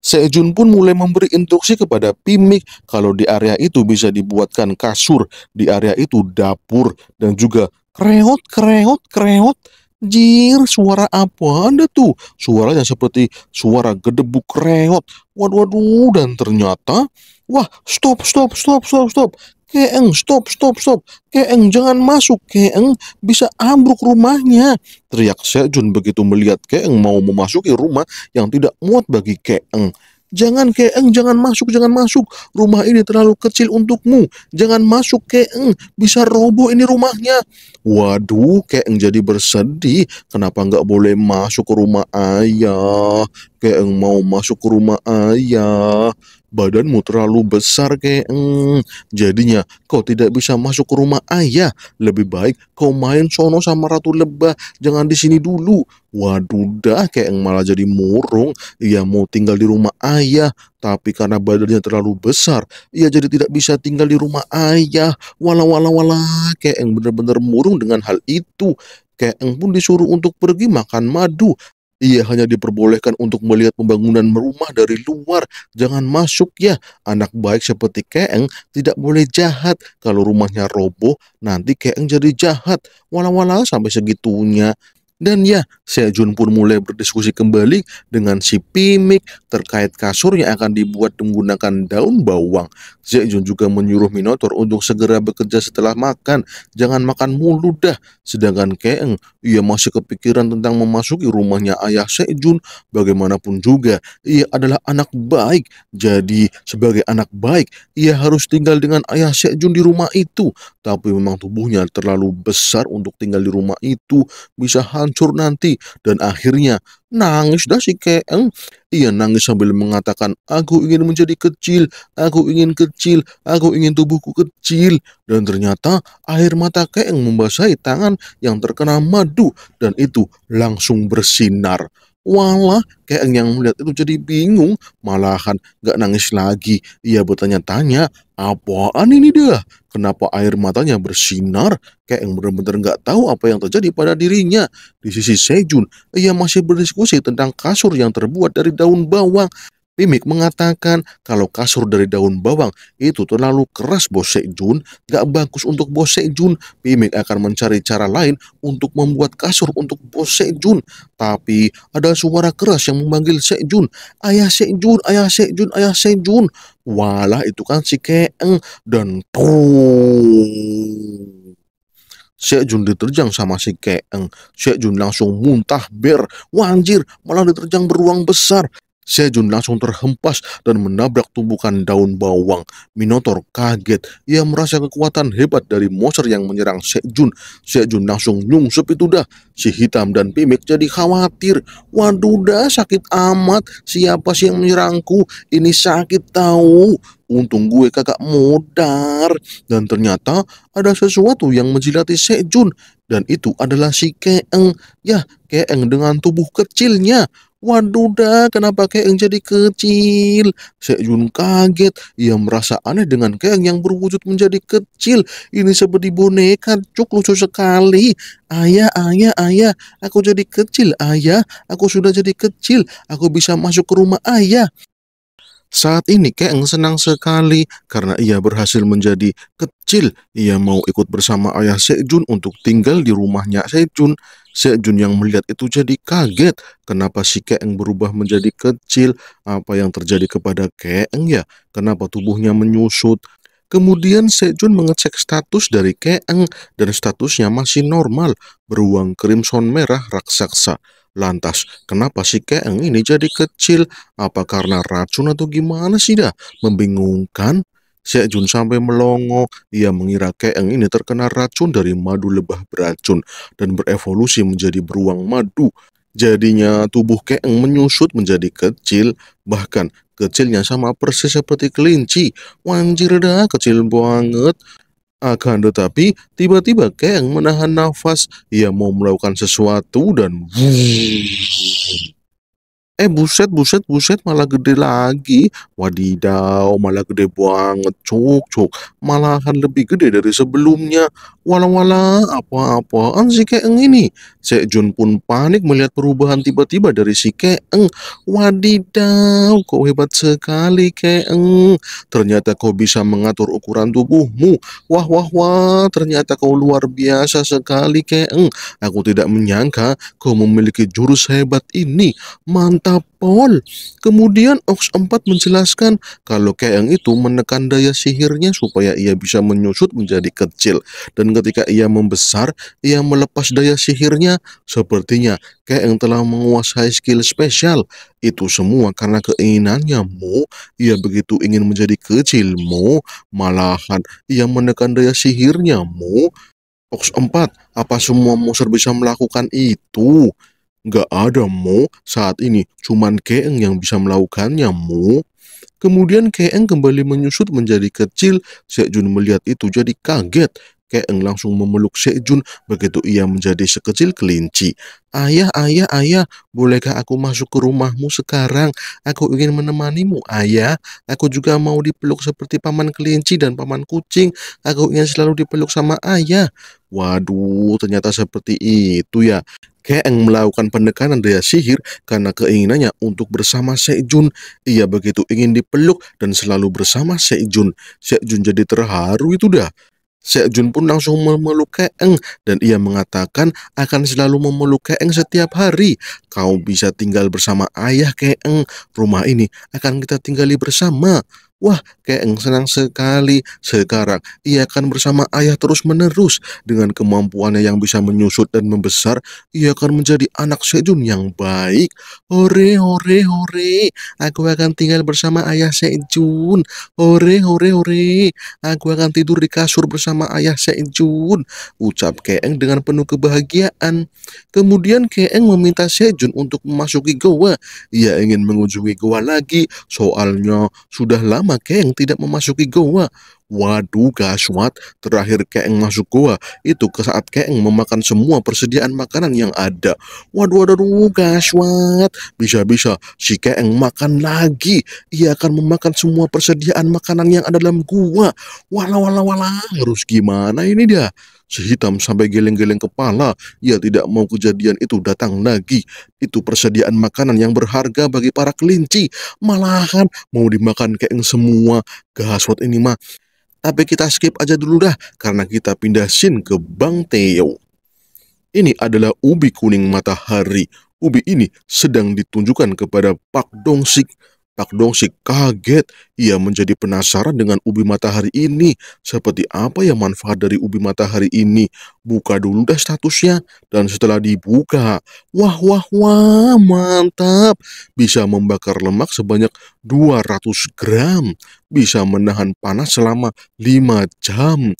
Sejun pun mulai memberi instruksi kepada Pimik kalau di area itu bisa dibuatkan kasur, di area itu dapur, dan juga kreot, kreot, kreot. Jir, suara apa anda tuh? Suaranya seperti suara gedebuk reot. Waduh, waduh, dan ternyata... Wah, stop, stop, stop, stop, stop. Keeng, stop, stop, stop. Keeng, jangan masuk. Keeng bisa ambruk rumahnya. Teriak Sejun begitu melihat Keeng mau memasuki rumah yang tidak muat bagi Keeng. Jangan keeng, jangan masuk, jangan masuk. Rumah ini terlalu kecil untukmu. Jangan masuk keeng, bisa roboh ini rumahnya. Waduh, keeng jadi bersedih. Kenapa nggak boleh masuk ke rumah ayah? Keeng mau masuk ke rumah ayah badanmu terlalu besar kayak hmm, jadinya kau tidak bisa masuk ke rumah ayah lebih baik kau main sono sama ratu lebah jangan di sini dulu waduh dah kayak malah jadi murung ia mau tinggal di rumah ayah tapi karena badannya terlalu besar ia jadi tidak bisa tinggal di rumah ayah wala wala wala kayak bener-bener murung dengan hal itu Keeng pun disuruh untuk pergi makan madu, ia hanya diperbolehkan untuk melihat pembangunan rumah dari luar. Jangan masuk ya. Anak baik seperti Keeng tidak boleh jahat. Kalau rumahnya roboh, nanti Keeng jadi jahat. Walau-walau sampai segitunya. Dan ya, Sejun pun mulai berdiskusi kembali dengan si Pimik terkait kasur yang akan dibuat menggunakan daun bawang. Sejun juga menyuruh Minotaur untuk segera bekerja setelah makan, jangan makan mulu dah. Sedangkan Keeng, ia masih kepikiran tentang memasuki rumahnya ayah Sejun. Bagaimanapun juga, ia adalah anak baik. Jadi sebagai anak baik, ia harus tinggal dengan ayah Sejun di rumah itu. Tapi memang tubuhnya terlalu besar untuk tinggal di rumah itu, bisa hal hancur nanti. Dan akhirnya nangis dah si Keeng. Ia nangis sambil mengatakan, aku ingin menjadi kecil, aku ingin kecil, aku ingin tubuhku kecil. Dan ternyata air mata Keeng membasahi tangan yang terkena madu dan itu langsung bersinar. Walah, kayak yang melihat itu jadi bingung, malahan gak nangis lagi. Ia bertanya-tanya, apaan ini dah? Kenapa air matanya bersinar? Kayak yang benar-benar gak tahu apa yang terjadi pada dirinya. Di sisi Sejun, ia masih berdiskusi tentang kasur yang terbuat dari daun bawang. Pimik mengatakan kalau kasur dari daun bawang itu terlalu keras Bos Sejun, gak bagus untuk Bos Sejun. Pimik akan mencari cara lain untuk membuat kasur untuk Bos Sejun. Tapi ada suara keras yang memanggil Sejun, ayah Sejun, ayah Sejun, ayah Sejun. Walah itu kan si Keeng dan tuh. Sejun diterjang sama si Keeng. Sejun langsung muntah ber. wanjir malah diterjang beruang besar. Sejun langsung terhempas dan menabrak tumbukan daun bawang. Minotaur kaget. Ia merasa kekuatan hebat dari monster yang menyerang Sejun. Sejun langsung nyungsep itu dah. Si hitam dan pimik jadi khawatir. Waduh dah sakit amat. Siapa sih yang menyerangku? Ini sakit tahu. Untung gue kagak modar. Dan ternyata ada sesuatu yang menjilati Sejun. Dan itu adalah si Keeng. Ya, Keeng dengan tubuh kecilnya Waduh dah, kenapa Keeng jadi kecil? Sejun kaget. Ia merasa aneh dengan Keeng yang berwujud menjadi kecil. Ini seperti boneka, cuk lucu sekali. Ayah, ayah, ayah, aku jadi kecil, ayah. Aku sudah jadi kecil, aku bisa masuk ke rumah ayah. Saat ini Keng senang sekali karena ia berhasil menjadi kecil. Ia mau ikut bersama ayah Sejun untuk tinggal di rumahnya Sejun. Sejun yang melihat itu jadi kaget. Kenapa si Keng berubah menjadi kecil? Apa yang terjadi kepada Keng ya? Kenapa tubuhnya menyusut? Kemudian Sejun mengecek status dari Keng dan statusnya masih normal, beruang crimson merah raksasa. Lantas, kenapa si Keeng ini jadi kecil? Apa karena racun atau gimana sih dah? Membingungkan. Sejun sampai melongo. Ia mengira Keeng ini terkena racun dari madu lebah beracun dan berevolusi menjadi beruang madu. Jadinya tubuh Keeng menyusut menjadi kecil, bahkan kecilnya sama persis seperti kelinci. Wanjir dah, kecil banget. Akan tetapi, tiba-tiba Kang menahan nafas, ia mau melakukan sesuatu dan... Eh buset buset buset malah gede lagi Wadidaw malah gede banget Cuk cuk Malahan lebih gede dari sebelumnya walau wala apa-apaan si Keeng ini Jun pun panik melihat perubahan tiba-tiba dari si Keeng Wadidaw kau hebat sekali Keeng Ternyata kau bisa mengatur ukuran tubuhmu Wah wah wah ternyata kau luar biasa sekali Keeng Aku tidak menyangka kau memiliki jurus hebat ini Mantap kata Paul. Kemudian Ox 4 menjelaskan kalau Keang itu menekan daya sihirnya supaya ia bisa menyusut menjadi kecil. Dan ketika ia membesar, ia melepas daya sihirnya. Sepertinya Keang telah menguasai skill spesial. Itu semua karena keinginannya, Mo. Ia begitu ingin menjadi kecil, Mo. Malahan, ia menekan daya sihirnya, Mo. Ox 4, apa semua monster bisa melakukan itu? Gak ada, mu Saat ini cuman Keeng yang bisa melakukannya, mu. Kemudian Keeng kembali menyusut menjadi kecil. Sejun melihat itu jadi kaget. Keeng langsung memeluk Sejun begitu ia menjadi sekecil kelinci. Ayah, ayah, ayah, bolehkah aku masuk ke rumahmu sekarang? Aku ingin menemanimu, ayah. Aku juga mau dipeluk seperti paman kelinci dan paman kucing. Aku ingin selalu dipeluk sama ayah. Waduh, ternyata seperti itu ya. Keeng melakukan pendekanan daya sihir karena keinginannya untuk bersama Sejun. Ia begitu ingin dipeluk dan selalu bersama Sejun. Sejun jadi terharu itu dah. Sejun pun langsung memeluk Keeng dan ia mengatakan akan selalu memeluk Keeng setiap hari. Kau bisa tinggal bersama ayah Keeng. Rumah ini akan kita tinggali bersama. Wah, Keeng senang sekali. Sekarang ia akan bersama ayah terus-menerus. Dengan kemampuannya yang bisa menyusut dan membesar, ia akan menjadi anak Sejun yang baik. Hore, hore, hore. Aku akan tinggal bersama ayah Sejun. Hore, hore, hore. Aku akan tidur di kasur bersama ayah Sejun. Ucap Keeng dengan penuh kebahagiaan. Kemudian Keeng meminta Sejun untuk memasuki goa. Ia ingin mengunjungi goa lagi, soalnya sudah lama lama Kang tidak memasuki goa. Waduh Gaswat, terakhir Kang masuk goa itu ke saat Kang memakan semua persediaan makanan yang ada. Waduh waduh Gaswat, bisa-bisa si Kang makan lagi. Ia akan memakan semua persediaan makanan yang ada dalam goa. Walah walah walah, harus gimana ini dia? Sehitam sampai geleng-geleng kepala, ia tidak mau kejadian itu datang lagi. Itu persediaan makanan yang berharga bagi para kelinci. Malahan mau dimakan keeng semua. Gaswat ini mah. Tapi kita skip aja dulu dah, karena kita pindah scene ke Bang Teo. Ini adalah ubi kuning matahari. Ubi ini sedang ditunjukkan kepada Pak Dong Sik. Pak dongsik kaget, ia menjadi penasaran dengan ubi matahari ini. Seperti apa ya manfaat dari ubi matahari ini? Buka dulu dah statusnya. Dan setelah dibuka, wah wah wah mantap. Bisa membakar lemak sebanyak 200 gram. Bisa menahan panas selama 5 jam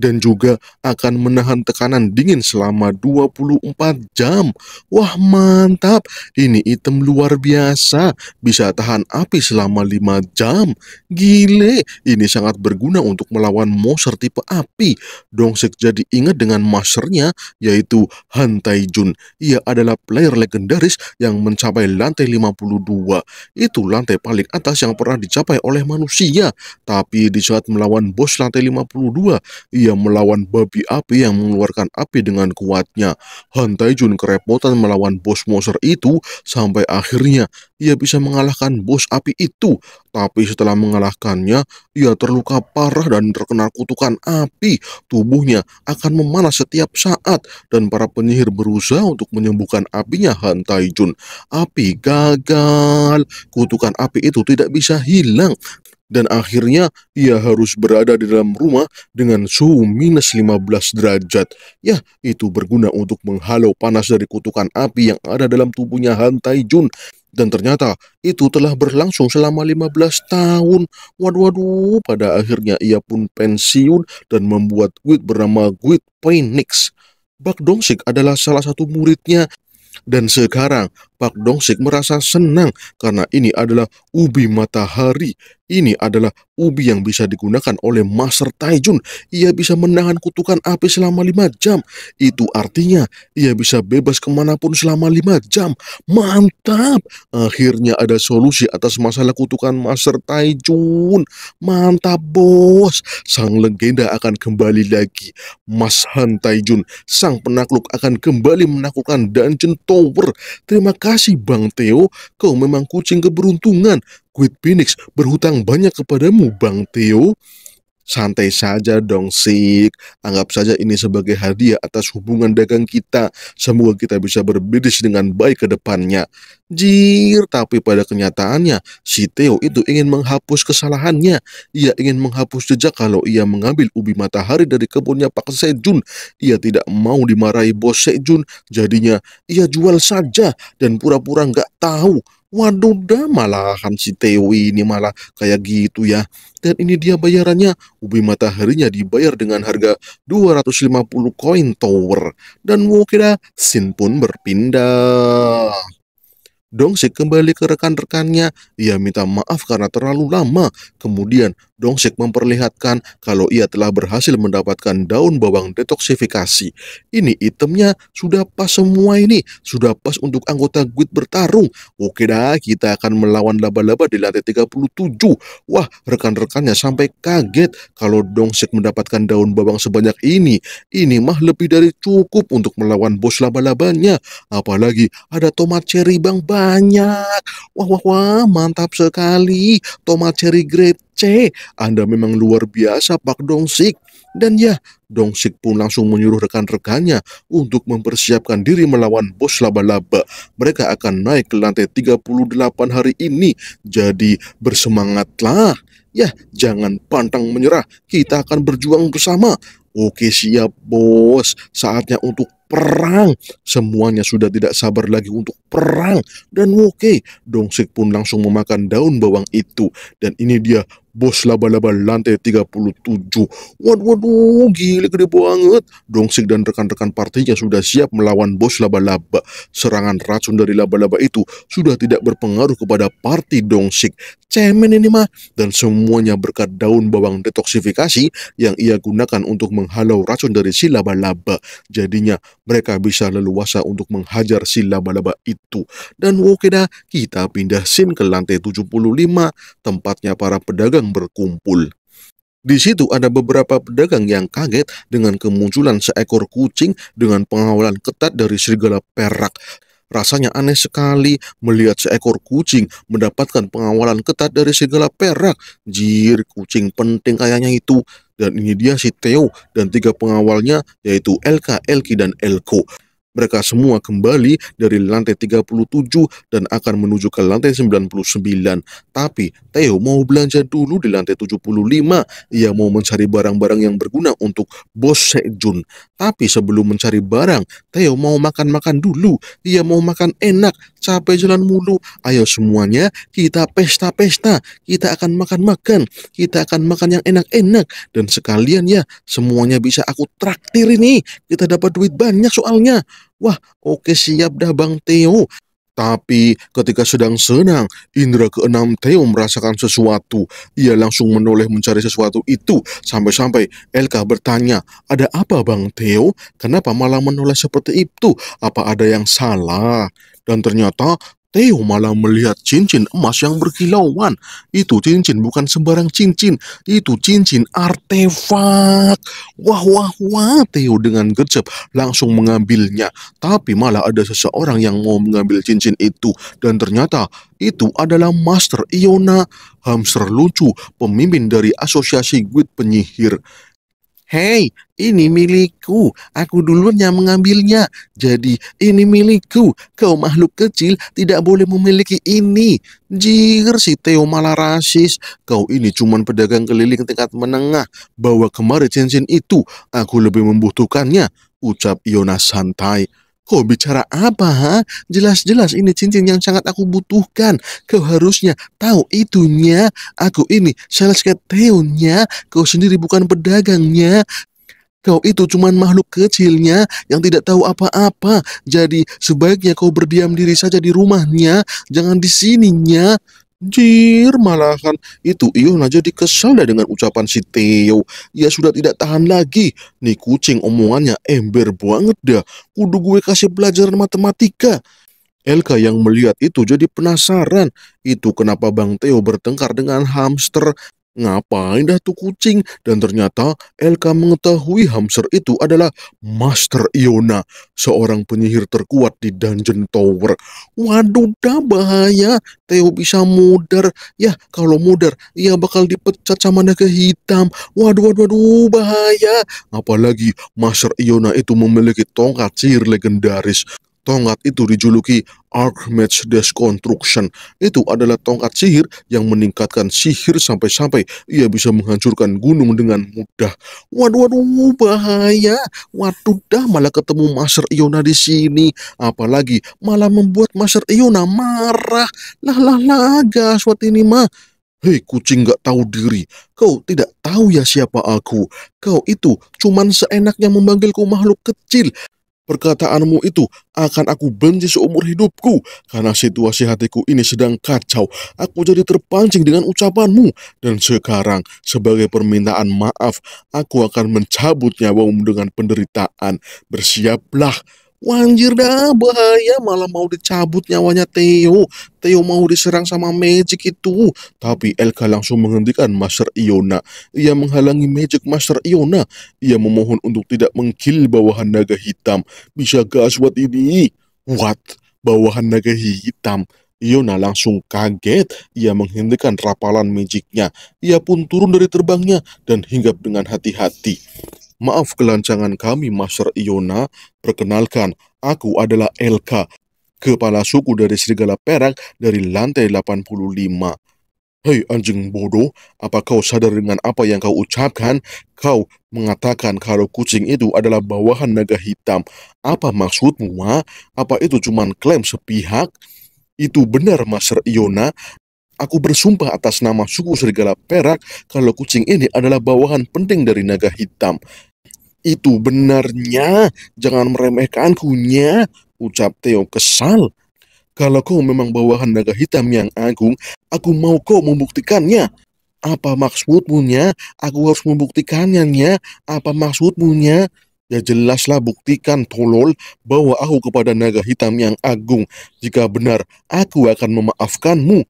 dan juga akan menahan tekanan dingin selama 24 jam. Wah mantap, ini item luar biasa, bisa tahan api selama 5 jam. Gile, ini sangat berguna untuk melawan monster tipe api. Dongsek jadi ingat dengan masternya, yaitu Han Taijun. Ia adalah player legendaris yang mencapai lantai 52. Itu lantai paling atas yang pernah dicapai oleh manusia. Tapi di saat melawan bos lantai 52, ia dia melawan babi api yang mengeluarkan api dengan kuatnya. Han Taijun kerepotan melawan bos monster itu sampai akhirnya ia bisa mengalahkan bos api itu. Tapi setelah mengalahkannya, ia terluka parah dan terkena kutukan api. Tubuhnya akan memanas setiap saat dan para penyihir berusaha untuk menyembuhkan apinya Han Taijun. Api gagal. Kutukan api itu tidak bisa hilang dan akhirnya ia harus berada di dalam rumah dengan suhu minus 15 derajat. Ya, itu berguna untuk menghalau panas dari kutukan api yang ada dalam tubuhnya Han Taijun. Dan ternyata itu telah berlangsung selama 15 tahun. Waduh, waduh, pada akhirnya ia pun pensiun dan membuat guild bernama Guild Phoenix. Bak Dongsik adalah salah satu muridnya dan sekarang Pak Dongsik merasa senang karena ini adalah ubi matahari. Ini adalah ubi yang bisa digunakan oleh Master Taijun. Ia bisa menahan kutukan api selama lima jam. Itu artinya ia bisa bebas kemanapun selama lima jam. Mantap! Akhirnya ada solusi atas masalah kutukan Master Taijun. Mantap bos! Sang legenda akan kembali lagi. Mas Han Taijun, sang penakluk akan kembali menaklukkan Dungeon Tower. Terima kasih kasih Bang Theo, kau memang kucing keberuntungan. Quid Phoenix berhutang banyak kepadamu Bang Theo. Santai saja dong sik, anggap saja ini sebagai hadiah atas hubungan dagang kita. Semoga kita bisa berbisnis dengan baik ke depannya. Jir, tapi pada kenyataannya si Theo itu ingin menghapus kesalahannya. Ia ingin menghapus jejak kalau ia mengambil ubi matahari dari kebunnya Pak Sejun. Ia tidak mau dimarahi bos Sejun, jadinya ia jual saja dan pura-pura nggak tahu Waduh dah malahan si Teo ini malah kayak gitu ya. Dan ini dia bayarannya. Ubi mataharinya dibayar dengan harga 250 koin tower. Dan Wokida Sin pun berpindah. Dongsik kembali ke rekan-rekannya. Ia minta maaf karena terlalu lama. Kemudian, Dongsik memperlihatkan kalau ia telah berhasil mendapatkan daun bawang detoksifikasi. Ini itemnya sudah pas semua ini. Sudah pas untuk anggota guild bertarung. Oke dah, kita akan melawan laba-laba di lantai 37. Wah, rekan-rekannya sampai kaget kalau Dongsik mendapatkan daun bawang sebanyak ini. Ini mah lebih dari cukup untuk melawan bos laba-labanya. Apalagi ada tomat cherry bang-bang banyak. Wah, wah, wah, mantap sekali. Tomat cherry grape C. Anda memang luar biasa, Pak Dongsik. Dan ya, Dongsik pun langsung menyuruh rekan-rekannya untuk mempersiapkan diri melawan bos laba-laba. Mereka akan naik ke lantai 38 hari ini. Jadi bersemangatlah. Ya, jangan pantang menyerah. Kita akan berjuang bersama. Oke siap bos, saatnya untuk perang. Semuanya sudah tidak sabar lagi untuk perang. Dan oke Dongsik pun langsung memakan daun bawang itu. Dan ini dia bos laba-laba lantai 37. Waduh, waduh, gila gede banget. Dongsik dan rekan-rekan partinya sudah siap melawan bos laba-laba. Serangan racun dari laba-laba itu sudah tidak berpengaruh kepada parti Dongsik. Cemen ini mah. Dan semuanya berkat daun bawang detoksifikasi yang ia gunakan untuk menghalau racun dari si laba-laba. Jadinya mereka bisa leluasa untuk menghajar si laba-laba itu. Dan Wokeda kita pindah scene ke lantai 75, tempatnya para pedagang berkumpul. Di situ ada beberapa pedagang yang kaget dengan kemunculan seekor kucing dengan pengawalan ketat dari serigala perak. Rasanya aneh sekali melihat seekor kucing mendapatkan pengawalan ketat dari segala perak. Jir, kucing penting kayaknya itu. Dan ini dia si Theo dan tiga pengawalnya yaitu LK, Elki, dan Elko. Mereka semua kembali dari lantai 37 dan akan menuju ke lantai 99. Tapi Theo mau belanja dulu di lantai 75. Ia mau mencari barang-barang yang berguna untuk bos Sejun. Tapi sebelum mencari barang, Theo mau makan-makan dulu. Ia mau makan enak capek jalan mulu. Ayo semuanya kita pesta-pesta, kita akan makan-makan, kita akan makan yang enak-enak dan sekalian ya semuanya bisa aku traktir ini. Kita dapat duit banyak soalnya. Wah, oke siap dah Bang Teo. Tapi ketika sedang senang, indera keenam Theo merasakan sesuatu. Ia langsung menoleh mencari sesuatu itu sampai-sampai Elka bertanya, ada apa Bang Theo? Kenapa malah menoleh seperti itu? Apa ada yang salah? Dan ternyata Theo malah melihat cincin emas yang berkilauan. Itu cincin bukan sembarang cincin, itu cincin artefak. Wah, wah, wah, Theo dengan gercep langsung mengambilnya. Tapi malah ada seseorang yang mau mengambil cincin itu. Dan ternyata itu adalah Master Iona, hamster lucu, pemimpin dari asosiasi guild penyihir. Hei, ini milikku. Aku dulunya mengambilnya. Jadi, ini milikku. Kau makhluk kecil tidak boleh memiliki ini. Jir, si Theo malah rasis. Kau ini cuma pedagang keliling tingkat menengah. Bawa kemari cincin itu. Aku lebih membutuhkannya. Ucap Yona santai. Kau oh, bicara apa Jelas-jelas ini cincin yang sangat aku butuhkan. Kau harusnya tahu itunya. Aku ini sales keteonya. Kau sendiri bukan pedagangnya. Kau itu cuman makhluk kecilnya yang tidak tahu apa-apa. Jadi sebaiknya kau berdiam diri saja di rumahnya, jangan di sininya. Jir, malahan itu Iyo aja dikesal deh dengan ucapan si Theo. Ya sudah tidak tahan lagi. Nih kucing omongannya ember banget dah. Kudu gue kasih pelajaran matematika. Elka yang melihat itu jadi penasaran. Itu kenapa Bang Theo bertengkar dengan hamster Ngapain dah tuh kucing? Dan ternyata Elka mengetahui hamster itu adalah Master Iona, seorang penyihir terkuat di Dungeon Tower. Waduh dah bahaya, Theo bisa mudar. Ya kalau mudar, ia bakal dipecat sama naga hitam. Waduh, waduh, waduh, bahaya. Apalagi Master Iona itu memiliki tongkat sihir legendaris. Tongkat itu dijuluki Archmage Deconstruction. Itu adalah tongkat sihir yang meningkatkan sihir sampai-sampai ia bisa menghancurkan gunung dengan mudah. Waduh, waduh, bahaya. Waduh, dah malah ketemu Master Iona di sini. Apalagi malah membuat Master Iona marah. Lah, lah, lah, gaswat ini mah. Hei kucing gak tahu diri, kau tidak tahu ya siapa aku. Kau itu cuman seenaknya memanggilku makhluk kecil. Perkataanmu itu akan aku benci seumur hidupku karena situasi hatiku ini sedang kacau. Aku jadi terpancing dengan ucapanmu dan sekarang sebagai permintaan maaf aku akan mencabut nyawamu dengan penderitaan. Bersiaplah Wanjir dah bahaya malah mau dicabut nyawanya Theo. Theo mau diserang sama Magic itu. Tapi Elka langsung menghentikan Master Iona. Ia menghalangi Magic Master Iona. Ia memohon untuk tidak mengkill bawahan naga hitam. Bisa gas buat ini? What? Bawahan naga hitam? Iona langsung kaget. Ia menghentikan rapalan magicnya. Ia pun turun dari terbangnya dan hinggap dengan hati-hati. Maaf kelancangan kami, Master Iona. Perkenalkan, aku adalah Elka, kepala suku dari Serigala Perak dari lantai 85. Hei anjing bodoh, apa kau sadar dengan apa yang kau ucapkan? Kau mengatakan kalau kucing itu adalah bawahan naga hitam. Apa maksudmu, ha? Apa itu cuman klaim sepihak? Itu benar, Master Iona. Aku bersumpah atas nama suku Serigala Perak kalau kucing ini adalah bawahan penting dari naga hitam. Itu benarnya, jangan meremehkan kunya ucap Theo kesal. Kalau kau memang bawahan naga hitam yang agung, aku mau kau membuktikannya. Apa maksudmu nya? Aku harus membuktikannya nya. Apa maksudmu nya? Ya jelaslah buktikan tolol bahwa aku kepada naga hitam yang agung. Jika benar, aku akan memaafkanmu.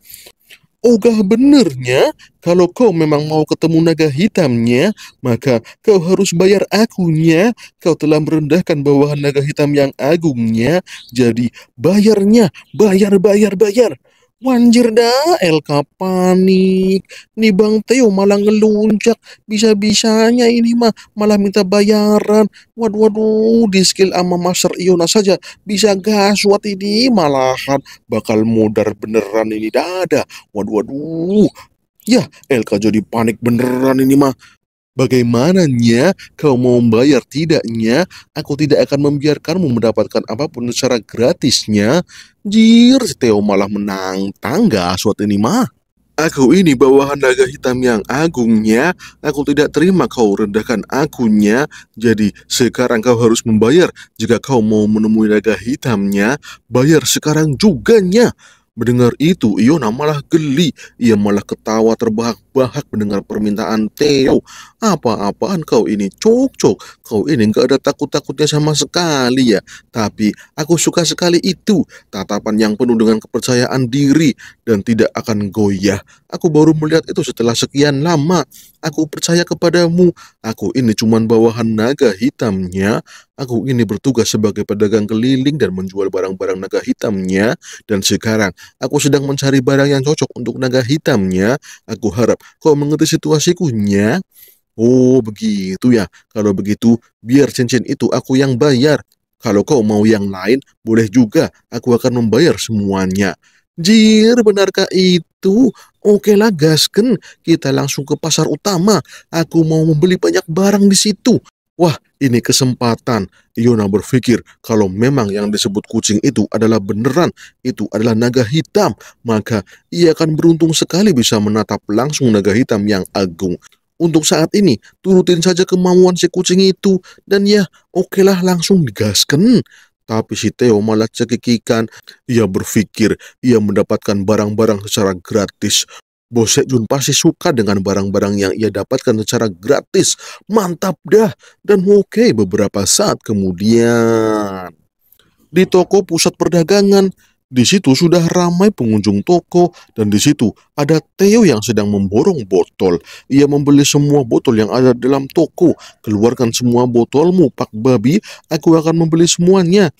Ogah benernya, kalau kau memang mau ketemu naga hitamnya, maka kau harus bayar akunya. Kau telah merendahkan bawahan naga hitam yang agungnya, jadi bayarnya, bayar, bayar, bayar. Wanjir dah, Elka panik. Nih Bang Teo malah ngelunjak. Bisa-bisanya ini mah malah minta bayaran. Waduh, waduh, di skill sama Master Iona saja bisa gaswat ini malahan. Bakal modar beneran ini dada. Waduh, waduh. Ya, Elka jadi panik beneran ini mah bagaimananya kau mau membayar tidaknya, aku tidak akan membiarkanmu mendapatkan apapun secara gratisnya. Jir, si Theo malah menantang suat ini mah. Aku ini bawahan naga hitam yang agungnya, aku tidak terima kau rendahkan akunya, jadi sekarang kau harus membayar jika kau mau menemui naga hitamnya, bayar sekarang juganya. Mendengar itu, Iona malah geli. Ia malah ketawa terbahak-bahak mendengar permintaan Theo. Apa-apaan kau ini? Cok-cok. Kau ini gak ada takut-takutnya sama sekali ya. Tapi aku suka sekali itu. Tatapan yang penuh dengan kepercayaan diri dan tidak akan goyah. Aku baru melihat itu setelah sekian lama. Aku percaya kepadamu. Aku ini cuman bawahan naga hitamnya. Aku ini bertugas sebagai pedagang keliling dan menjual barang-barang naga hitamnya, dan sekarang aku sedang mencari barang yang cocok untuk naga hitamnya. Aku harap kau mengerti situasiku, Nya. Oh, begitu ya. Kalau begitu, biar cincin itu aku yang bayar. Kalau kau mau yang lain, boleh juga. Aku akan membayar semuanya. Jir, benarkah itu? Oke lah, gasken. Kita langsung ke pasar utama. Aku mau membeli banyak barang di situ. Wah, ini kesempatan. Yona berpikir kalau memang yang disebut kucing itu adalah beneran, itu adalah naga hitam, maka ia akan beruntung sekali bisa menatap langsung naga hitam yang agung. Untuk saat ini, turutin saja kemauan si kucing itu, dan ya, okelah langsung digaskan. Tapi si Theo malah cekikikan. Ia berpikir ia mendapatkan barang-barang secara gratis. Bose Jun pasti suka dengan barang-barang yang ia dapatkan secara gratis. Mantap dah. Dan oke okay, beberapa saat kemudian. Di toko pusat perdagangan, di situ sudah ramai pengunjung toko dan di situ ada Theo yang sedang memborong botol. Ia membeli semua botol yang ada dalam toko. Keluarkan semua botolmu, Pak Babi. Aku akan membeli semuanya.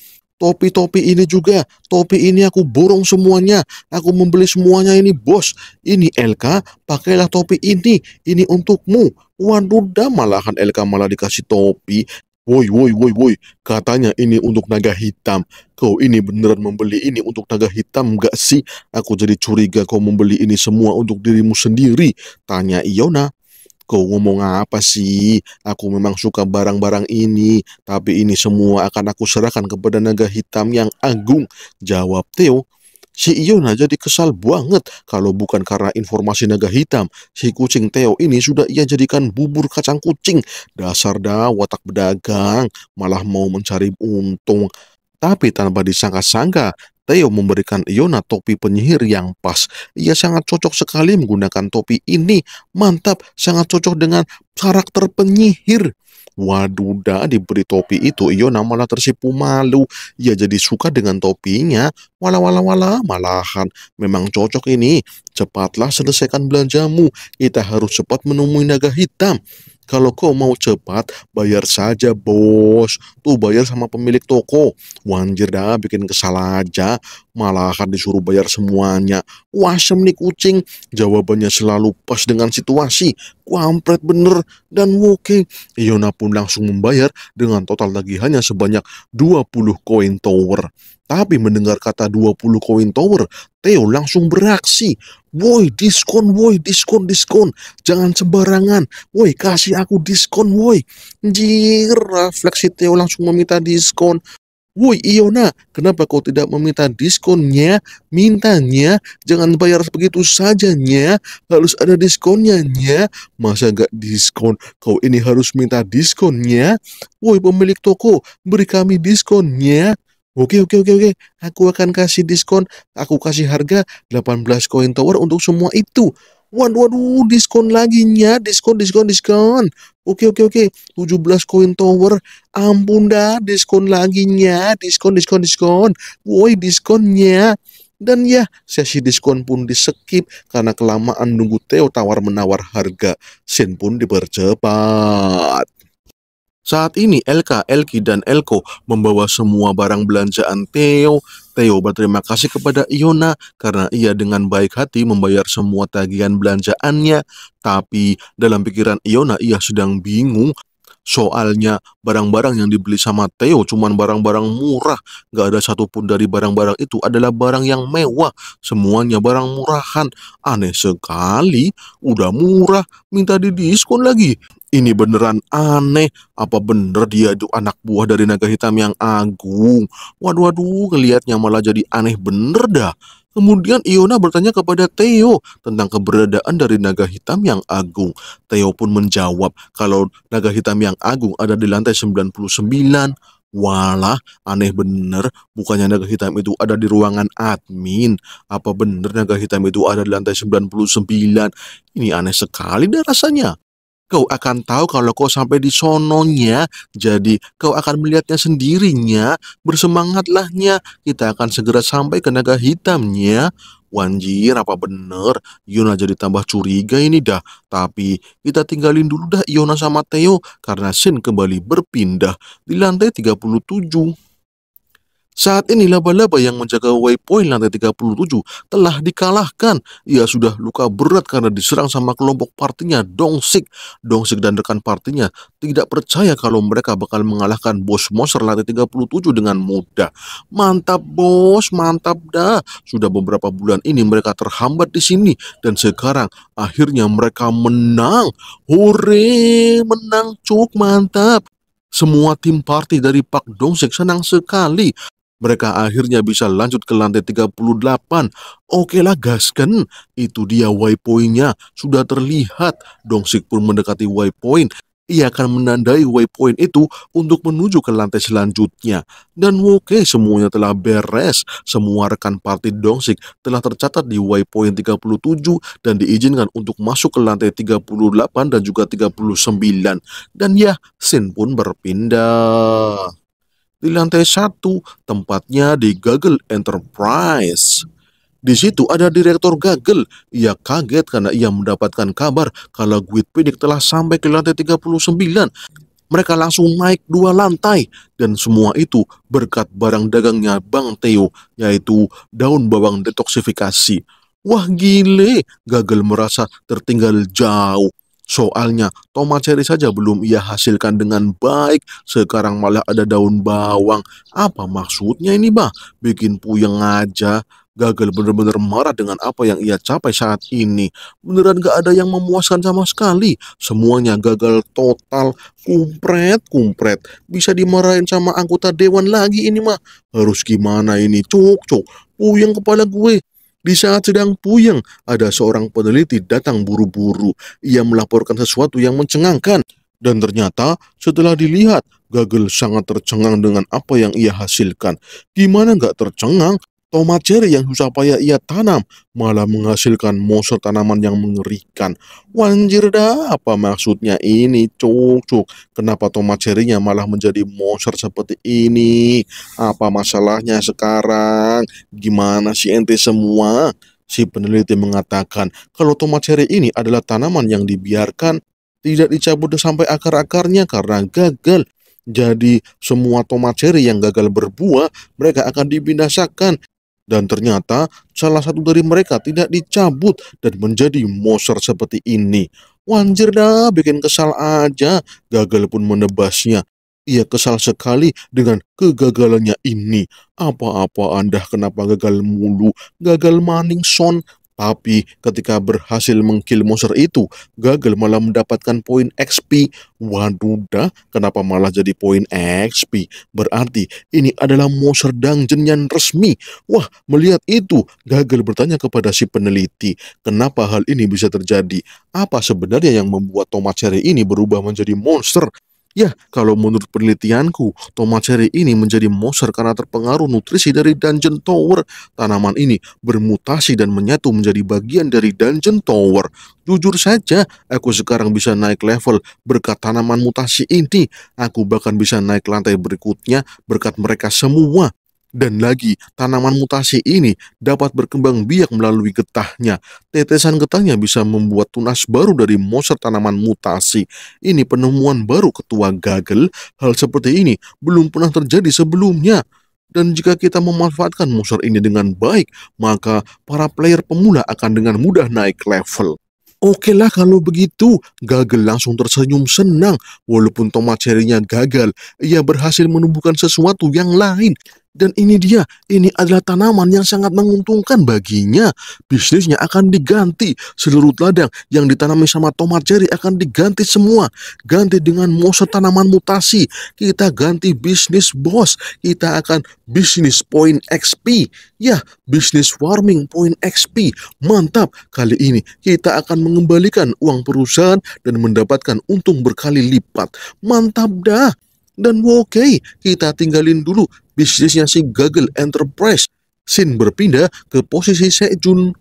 Topi-topi ini juga, topi ini aku borong semuanya. Aku membeli semuanya ini, bos. Ini Elka, pakailah topi ini. Ini untukmu. Waduh, dah malahan Elka malah dikasih topi. Woi, woi, woi, woi. Katanya ini untuk naga hitam. Kau ini beneran membeli ini untuk naga hitam gak sih? Aku jadi curiga kau membeli ini semua untuk dirimu sendiri. Tanya Iona. Kau ngomong apa sih? Aku memang suka barang-barang ini, tapi ini semua akan aku serahkan kepada naga hitam yang agung. Jawab Theo. Si Iona jadi kesal banget kalau bukan karena informasi naga hitam. Si kucing Theo ini sudah ia jadikan bubur kacang kucing. Dasar dah watak pedagang, malah mau mencari untung. Tapi tanpa disangka-sangka, Theo memberikan Iona topi penyihir yang pas. Ia sangat cocok sekali menggunakan topi ini. Mantap, sangat cocok dengan karakter penyihir. Waduda diberi topi itu, Iona malah tersipu malu. Ia jadi suka dengan topinya. walau wala wala, malahan. Memang cocok ini. Cepatlah selesaikan belanjamu. Kita harus cepat menemui naga hitam. Kalau kau mau cepat, bayar saja bos. Tuh bayar sama pemilik toko. Wanjir dah bikin kesal aja. Malahan disuruh bayar semuanya. Wasem nih kucing. Jawabannya selalu pas dengan situasi. Kuampret bener dan woke. Iona iya, pun langsung membayar dengan total tagihannya sebanyak 20 koin tower. Tapi mendengar kata 20 koin tower, Theo langsung beraksi. Woi, diskon, woi, diskon, diskon. Jangan sembarangan. Woi, kasih aku diskon, woi. Jir, refleksi Theo langsung meminta diskon. Woi Iona, iya, kenapa kau tidak meminta diskonnya? Mintanya, jangan bayar begitu saja, nya. Harus ada diskonnya, nya. Masa gak diskon? Kau ini harus minta diskonnya. Woi pemilik toko, beri kami diskonnya. Oke oke oke oke, aku akan kasih diskon, aku kasih harga 18 koin tower untuk semua itu. Waduh waduh, diskon lagi nya, diskon diskon diskon. Oke oke oke, 17 koin tower. Ampun dah, diskon lagi nya, diskon diskon diskon. Woi diskonnya. Dan ya, sesi diskon pun disekip karena kelamaan nunggu Theo tawar-menawar harga. Sen pun dipercepat. Saat ini Elka, Elki, dan Elko membawa semua barang belanjaan Theo. Theo berterima kasih kepada Iona karena ia dengan baik hati membayar semua tagihan belanjaannya. Tapi dalam pikiran Iona ia sedang bingung Soalnya barang-barang yang dibeli sama Theo cuma barang-barang murah. Gak ada satupun dari barang-barang itu adalah barang yang mewah. Semuanya barang murahan. Aneh sekali. Udah murah, minta didiskon lagi ini beneran aneh. Apa bener dia itu anak buah dari naga hitam yang agung? Waduh, waduh, ngelihatnya malah jadi aneh bener dah. Kemudian Iona bertanya kepada Theo tentang keberadaan dari naga hitam yang agung. Theo pun menjawab kalau naga hitam yang agung ada di lantai 99. Walah, aneh bener. Bukannya naga hitam itu ada di ruangan admin. Apa bener naga hitam itu ada di lantai 99? Ini aneh sekali dah rasanya. Kau akan tahu kalau kau sampai di sononya, jadi kau akan melihatnya sendirinya, bersemangatlahnya, kita akan segera sampai ke naga hitamnya. Wanjir, apa bener? Yona jadi tambah curiga ini dah. Tapi kita tinggalin dulu dah Yona sama Theo karena Sin kembali berpindah di lantai 37. Saat ini laba-laba yang menjaga waypoint lantai 37 telah dikalahkan. Ia sudah luka berat karena diserang sama kelompok partinya Dongsik. Dongsik dan rekan partinya tidak percaya kalau mereka bakal mengalahkan bos monster lantai 37 dengan mudah. Mantap bos, mantap dah. Sudah beberapa bulan ini mereka terhambat di sini dan sekarang akhirnya mereka menang. Hore, menang cuk, mantap. Semua tim party dari Pak Dongsik senang sekali. Mereka akhirnya bisa lanjut ke lantai 38. Oke lah gaskan, itu dia waypointnya. Sudah terlihat, Dongsik pun mendekati waypoint. Ia akan menandai waypoint itu untuk menuju ke lantai selanjutnya. Dan oke, semuanya telah beres. Semua rekan party Dongsik telah tercatat di waypoint 37 dan diizinkan untuk masuk ke lantai 38 dan juga 39. Dan ya, Sin pun berpindah di lantai satu, tempatnya di Google Enterprise. Di situ ada direktur Google. Ia kaget karena ia mendapatkan kabar kalau Guit Pidik telah sampai ke lantai 39. Mereka langsung naik dua lantai dan semua itu berkat barang dagangnya Bang Teo yaitu daun bawang detoksifikasi. Wah gile, Gagel merasa tertinggal jauh. Soalnya tomat cherry saja belum ia hasilkan dengan baik, sekarang malah ada daun bawang. Apa maksudnya ini, Bah? Bikin puyeng aja. Gagal benar-benar marah dengan apa yang ia capai saat ini. Beneran gak ada yang memuaskan sama sekali. Semuanya gagal total, kumpret, kumpret. Bisa dimarahin sama anggota dewan lagi ini mah. Harus gimana ini, cuk, cuk. Puyeng kepala gue. Di saat sedang puyeng, ada seorang peneliti datang buru-buru. Ia melaporkan sesuatu yang mencengangkan. Dan ternyata setelah dilihat, Gagel sangat tercengang dengan apa yang ia hasilkan. Gimana nggak tercengang? Tomat cherry yang susah payah ia tanam malah menghasilkan monster tanaman yang mengerikan. Wanjir dah, apa maksudnya ini? Cuk, cuk. Kenapa tomat cherrynya malah menjadi monster seperti ini? Apa masalahnya sekarang? Gimana si ente semua? Si peneliti mengatakan kalau tomat cherry ini adalah tanaman yang dibiarkan tidak dicabut sampai akar-akarnya karena gagal jadi semua tomat cherry yang gagal berbuah mereka akan dibinasakan dan ternyata salah satu dari mereka tidak dicabut dan menjadi monster seperti ini. Wanjir dah, bikin kesal aja. Gagal pun menebasnya. Ia kesal sekali dengan kegagalannya ini. Apa-apa Anda kenapa gagal mulu? Gagal maning son, tapi ketika berhasil mengkill monster itu, gagal malah mendapatkan poin XP. Waduh dah, kenapa malah jadi poin XP? Berarti ini adalah monster dungeon yang resmi. Wah, melihat itu, gagal bertanya kepada si peneliti, kenapa hal ini bisa terjadi? Apa sebenarnya yang membuat tomat cherry ini berubah menjadi monster? Ya, kalau menurut penelitianku, tomat cherry ini menjadi monster karena terpengaruh nutrisi dari Dungeon Tower. Tanaman ini bermutasi dan menyatu menjadi bagian dari Dungeon Tower. Jujur saja, aku sekarang bisa naik level berkat tanaman mutasi ini. Aku bahkan bisa naik lantai berikutnya berkat mereka semua. Dan lagi, tanaman mutasi ini dapat berkembang biak melalui getahnya. Tetesan getahnya bisa membuat tunas baru dari monster tanaman mutasi. Ini penemuan baru ketua gagal. Hal seperti ini belum pernah terjadi sebelumnya. Dan jika kita memanfaatkan monster ini dengan baik, maka para player pemula akan dengan mudah naik level. Oke lah kalau begitu, gagal langsung tersenyum senang. Walaupun tomat serinya gagal, ia berhasil menumbuhkan sesuatu yang lain. Dan ini dia, ini adalah tanaman yang sangat menguntungkan baginya. Bisnisnya akan diganti, seluruh ladang yang ditanami sama tomat cherry akan diganti semua. Ganti dengan mose tanaman mutasi, kita ganti bisnis bos, kita akan bisnis point XP. Ya, bisnis warming point XP. Mantap, kali ini kita akan mengembalikan uang perusahaan dan mendapatkan untung berkali lipat. Mantap dah. Dan oke, kita tinggalin dulu bisnisnya si Gagal Enterprise. Sin berpindah ke posisi Sejun.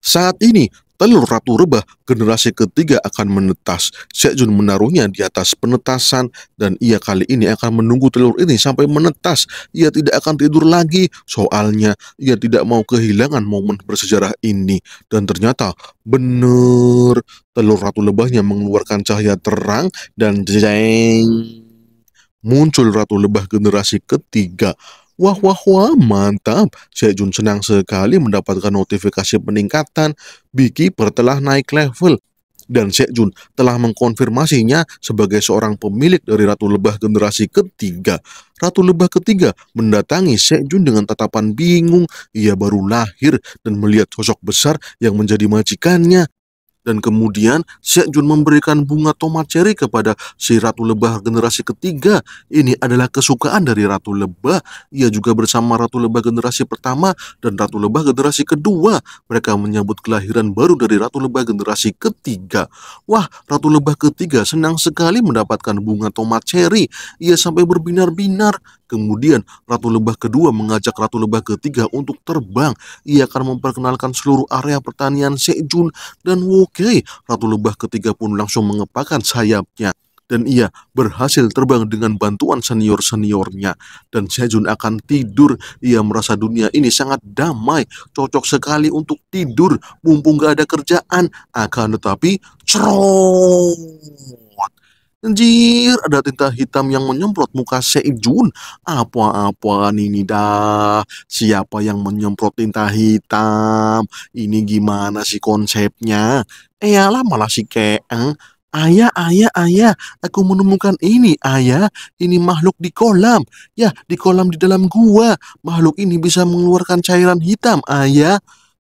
Saat ini, telur ratu rebah generasi ketiga akan menetas. Sejun menaruhnya di atas penetasan dan ia kali ini akan menunggu telur ini sampai menetas. Ia tidak akan tidur lagi, soalnya ia tidak mau kehilangan momen bersejarah ini. Dan ternyata benar, telur ratu lebahnya mengeluarkan cahaya terang dan jeng Muncul Ratu Lebah generasi ketiga. Wah, wah, wah, mantap. Sejun senang sekali mendapatkan notifikasi peningkatan. Beekeeper telah naik level. Dan Sejun telah mengkonfirmasinya sebagai seorang pemilik dari Ratu Lebah generasi ketiga. Ratu Lebah ketiga mendatangi Sejun dengan tatapan bingung. Ia baru lahir dan melihat sosok besar yang menjadi majikannya. Dan kemudian Jun memberikan bunga tomat cherry kepada si Ratu Lebah generasi ketiga. Ini adalah kesukaan dari Ratu Lebah. Ia juga bersama Ratu Lebah generasi pertama dan Ratu Lebah generasi kedua. Mereka menyambut kelahiran baru dari Ratu Lebah generasi ketiga. Wah, Ratu Lebah ketiga senang sekali mendapatkan bunga tomat cherry. Ia sampai berbinar-binar. Kemudian Ratu Lebah kedua mengajak Ratu Lebah ketiga untuk terbang. Ia akan memperkenalkan seluruh area pertanian Sejun dan Wokei. Ratu Lebah ketiga pun langsung mengepakkan sayapnya dan ia berhasil terbang dengan bantuan senior-seniornya. Dan Sejun akan tidur, ia merasa dunia ini sangat damai, cocok sekali untuk tidur, mumpung gak ada kerjaan. Akan tetapi, cerot! Anjir, ada tinta hitam yang menyemprot muka Seijun. Apa-apaan ini dah? Siapa yang menyemprot tinta hitam? Ini gimana sih konsepnya? Eyalah eh, malah si Keeng. Ayah, ayah, ayah, aku menemukan ini, ayah. Ini makhluk di kolam. Ya, di kolam di dalam gua. Makhluk ini bisa mengeluarkan cairan hitam, ayah.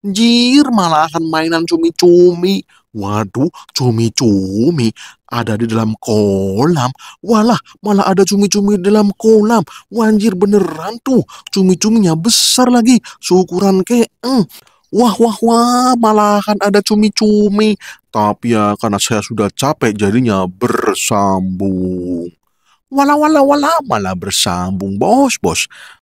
Anjir, malahan mainan cumi-cumi. Waduh, cumi-cumi ada di dalam kolam. Walah, malah ada cumi-cumi dalam kolam. Wanjir beneran tuh, cumi-cuminya besar lagi, seukuran keeng. Eh. Wah, wah, wah, malahan ada cumi-cumi. Tapi ya, karena saya sudah capek jadinya bersambung. Wala, wala, wala, malah bersambung, bos, bos.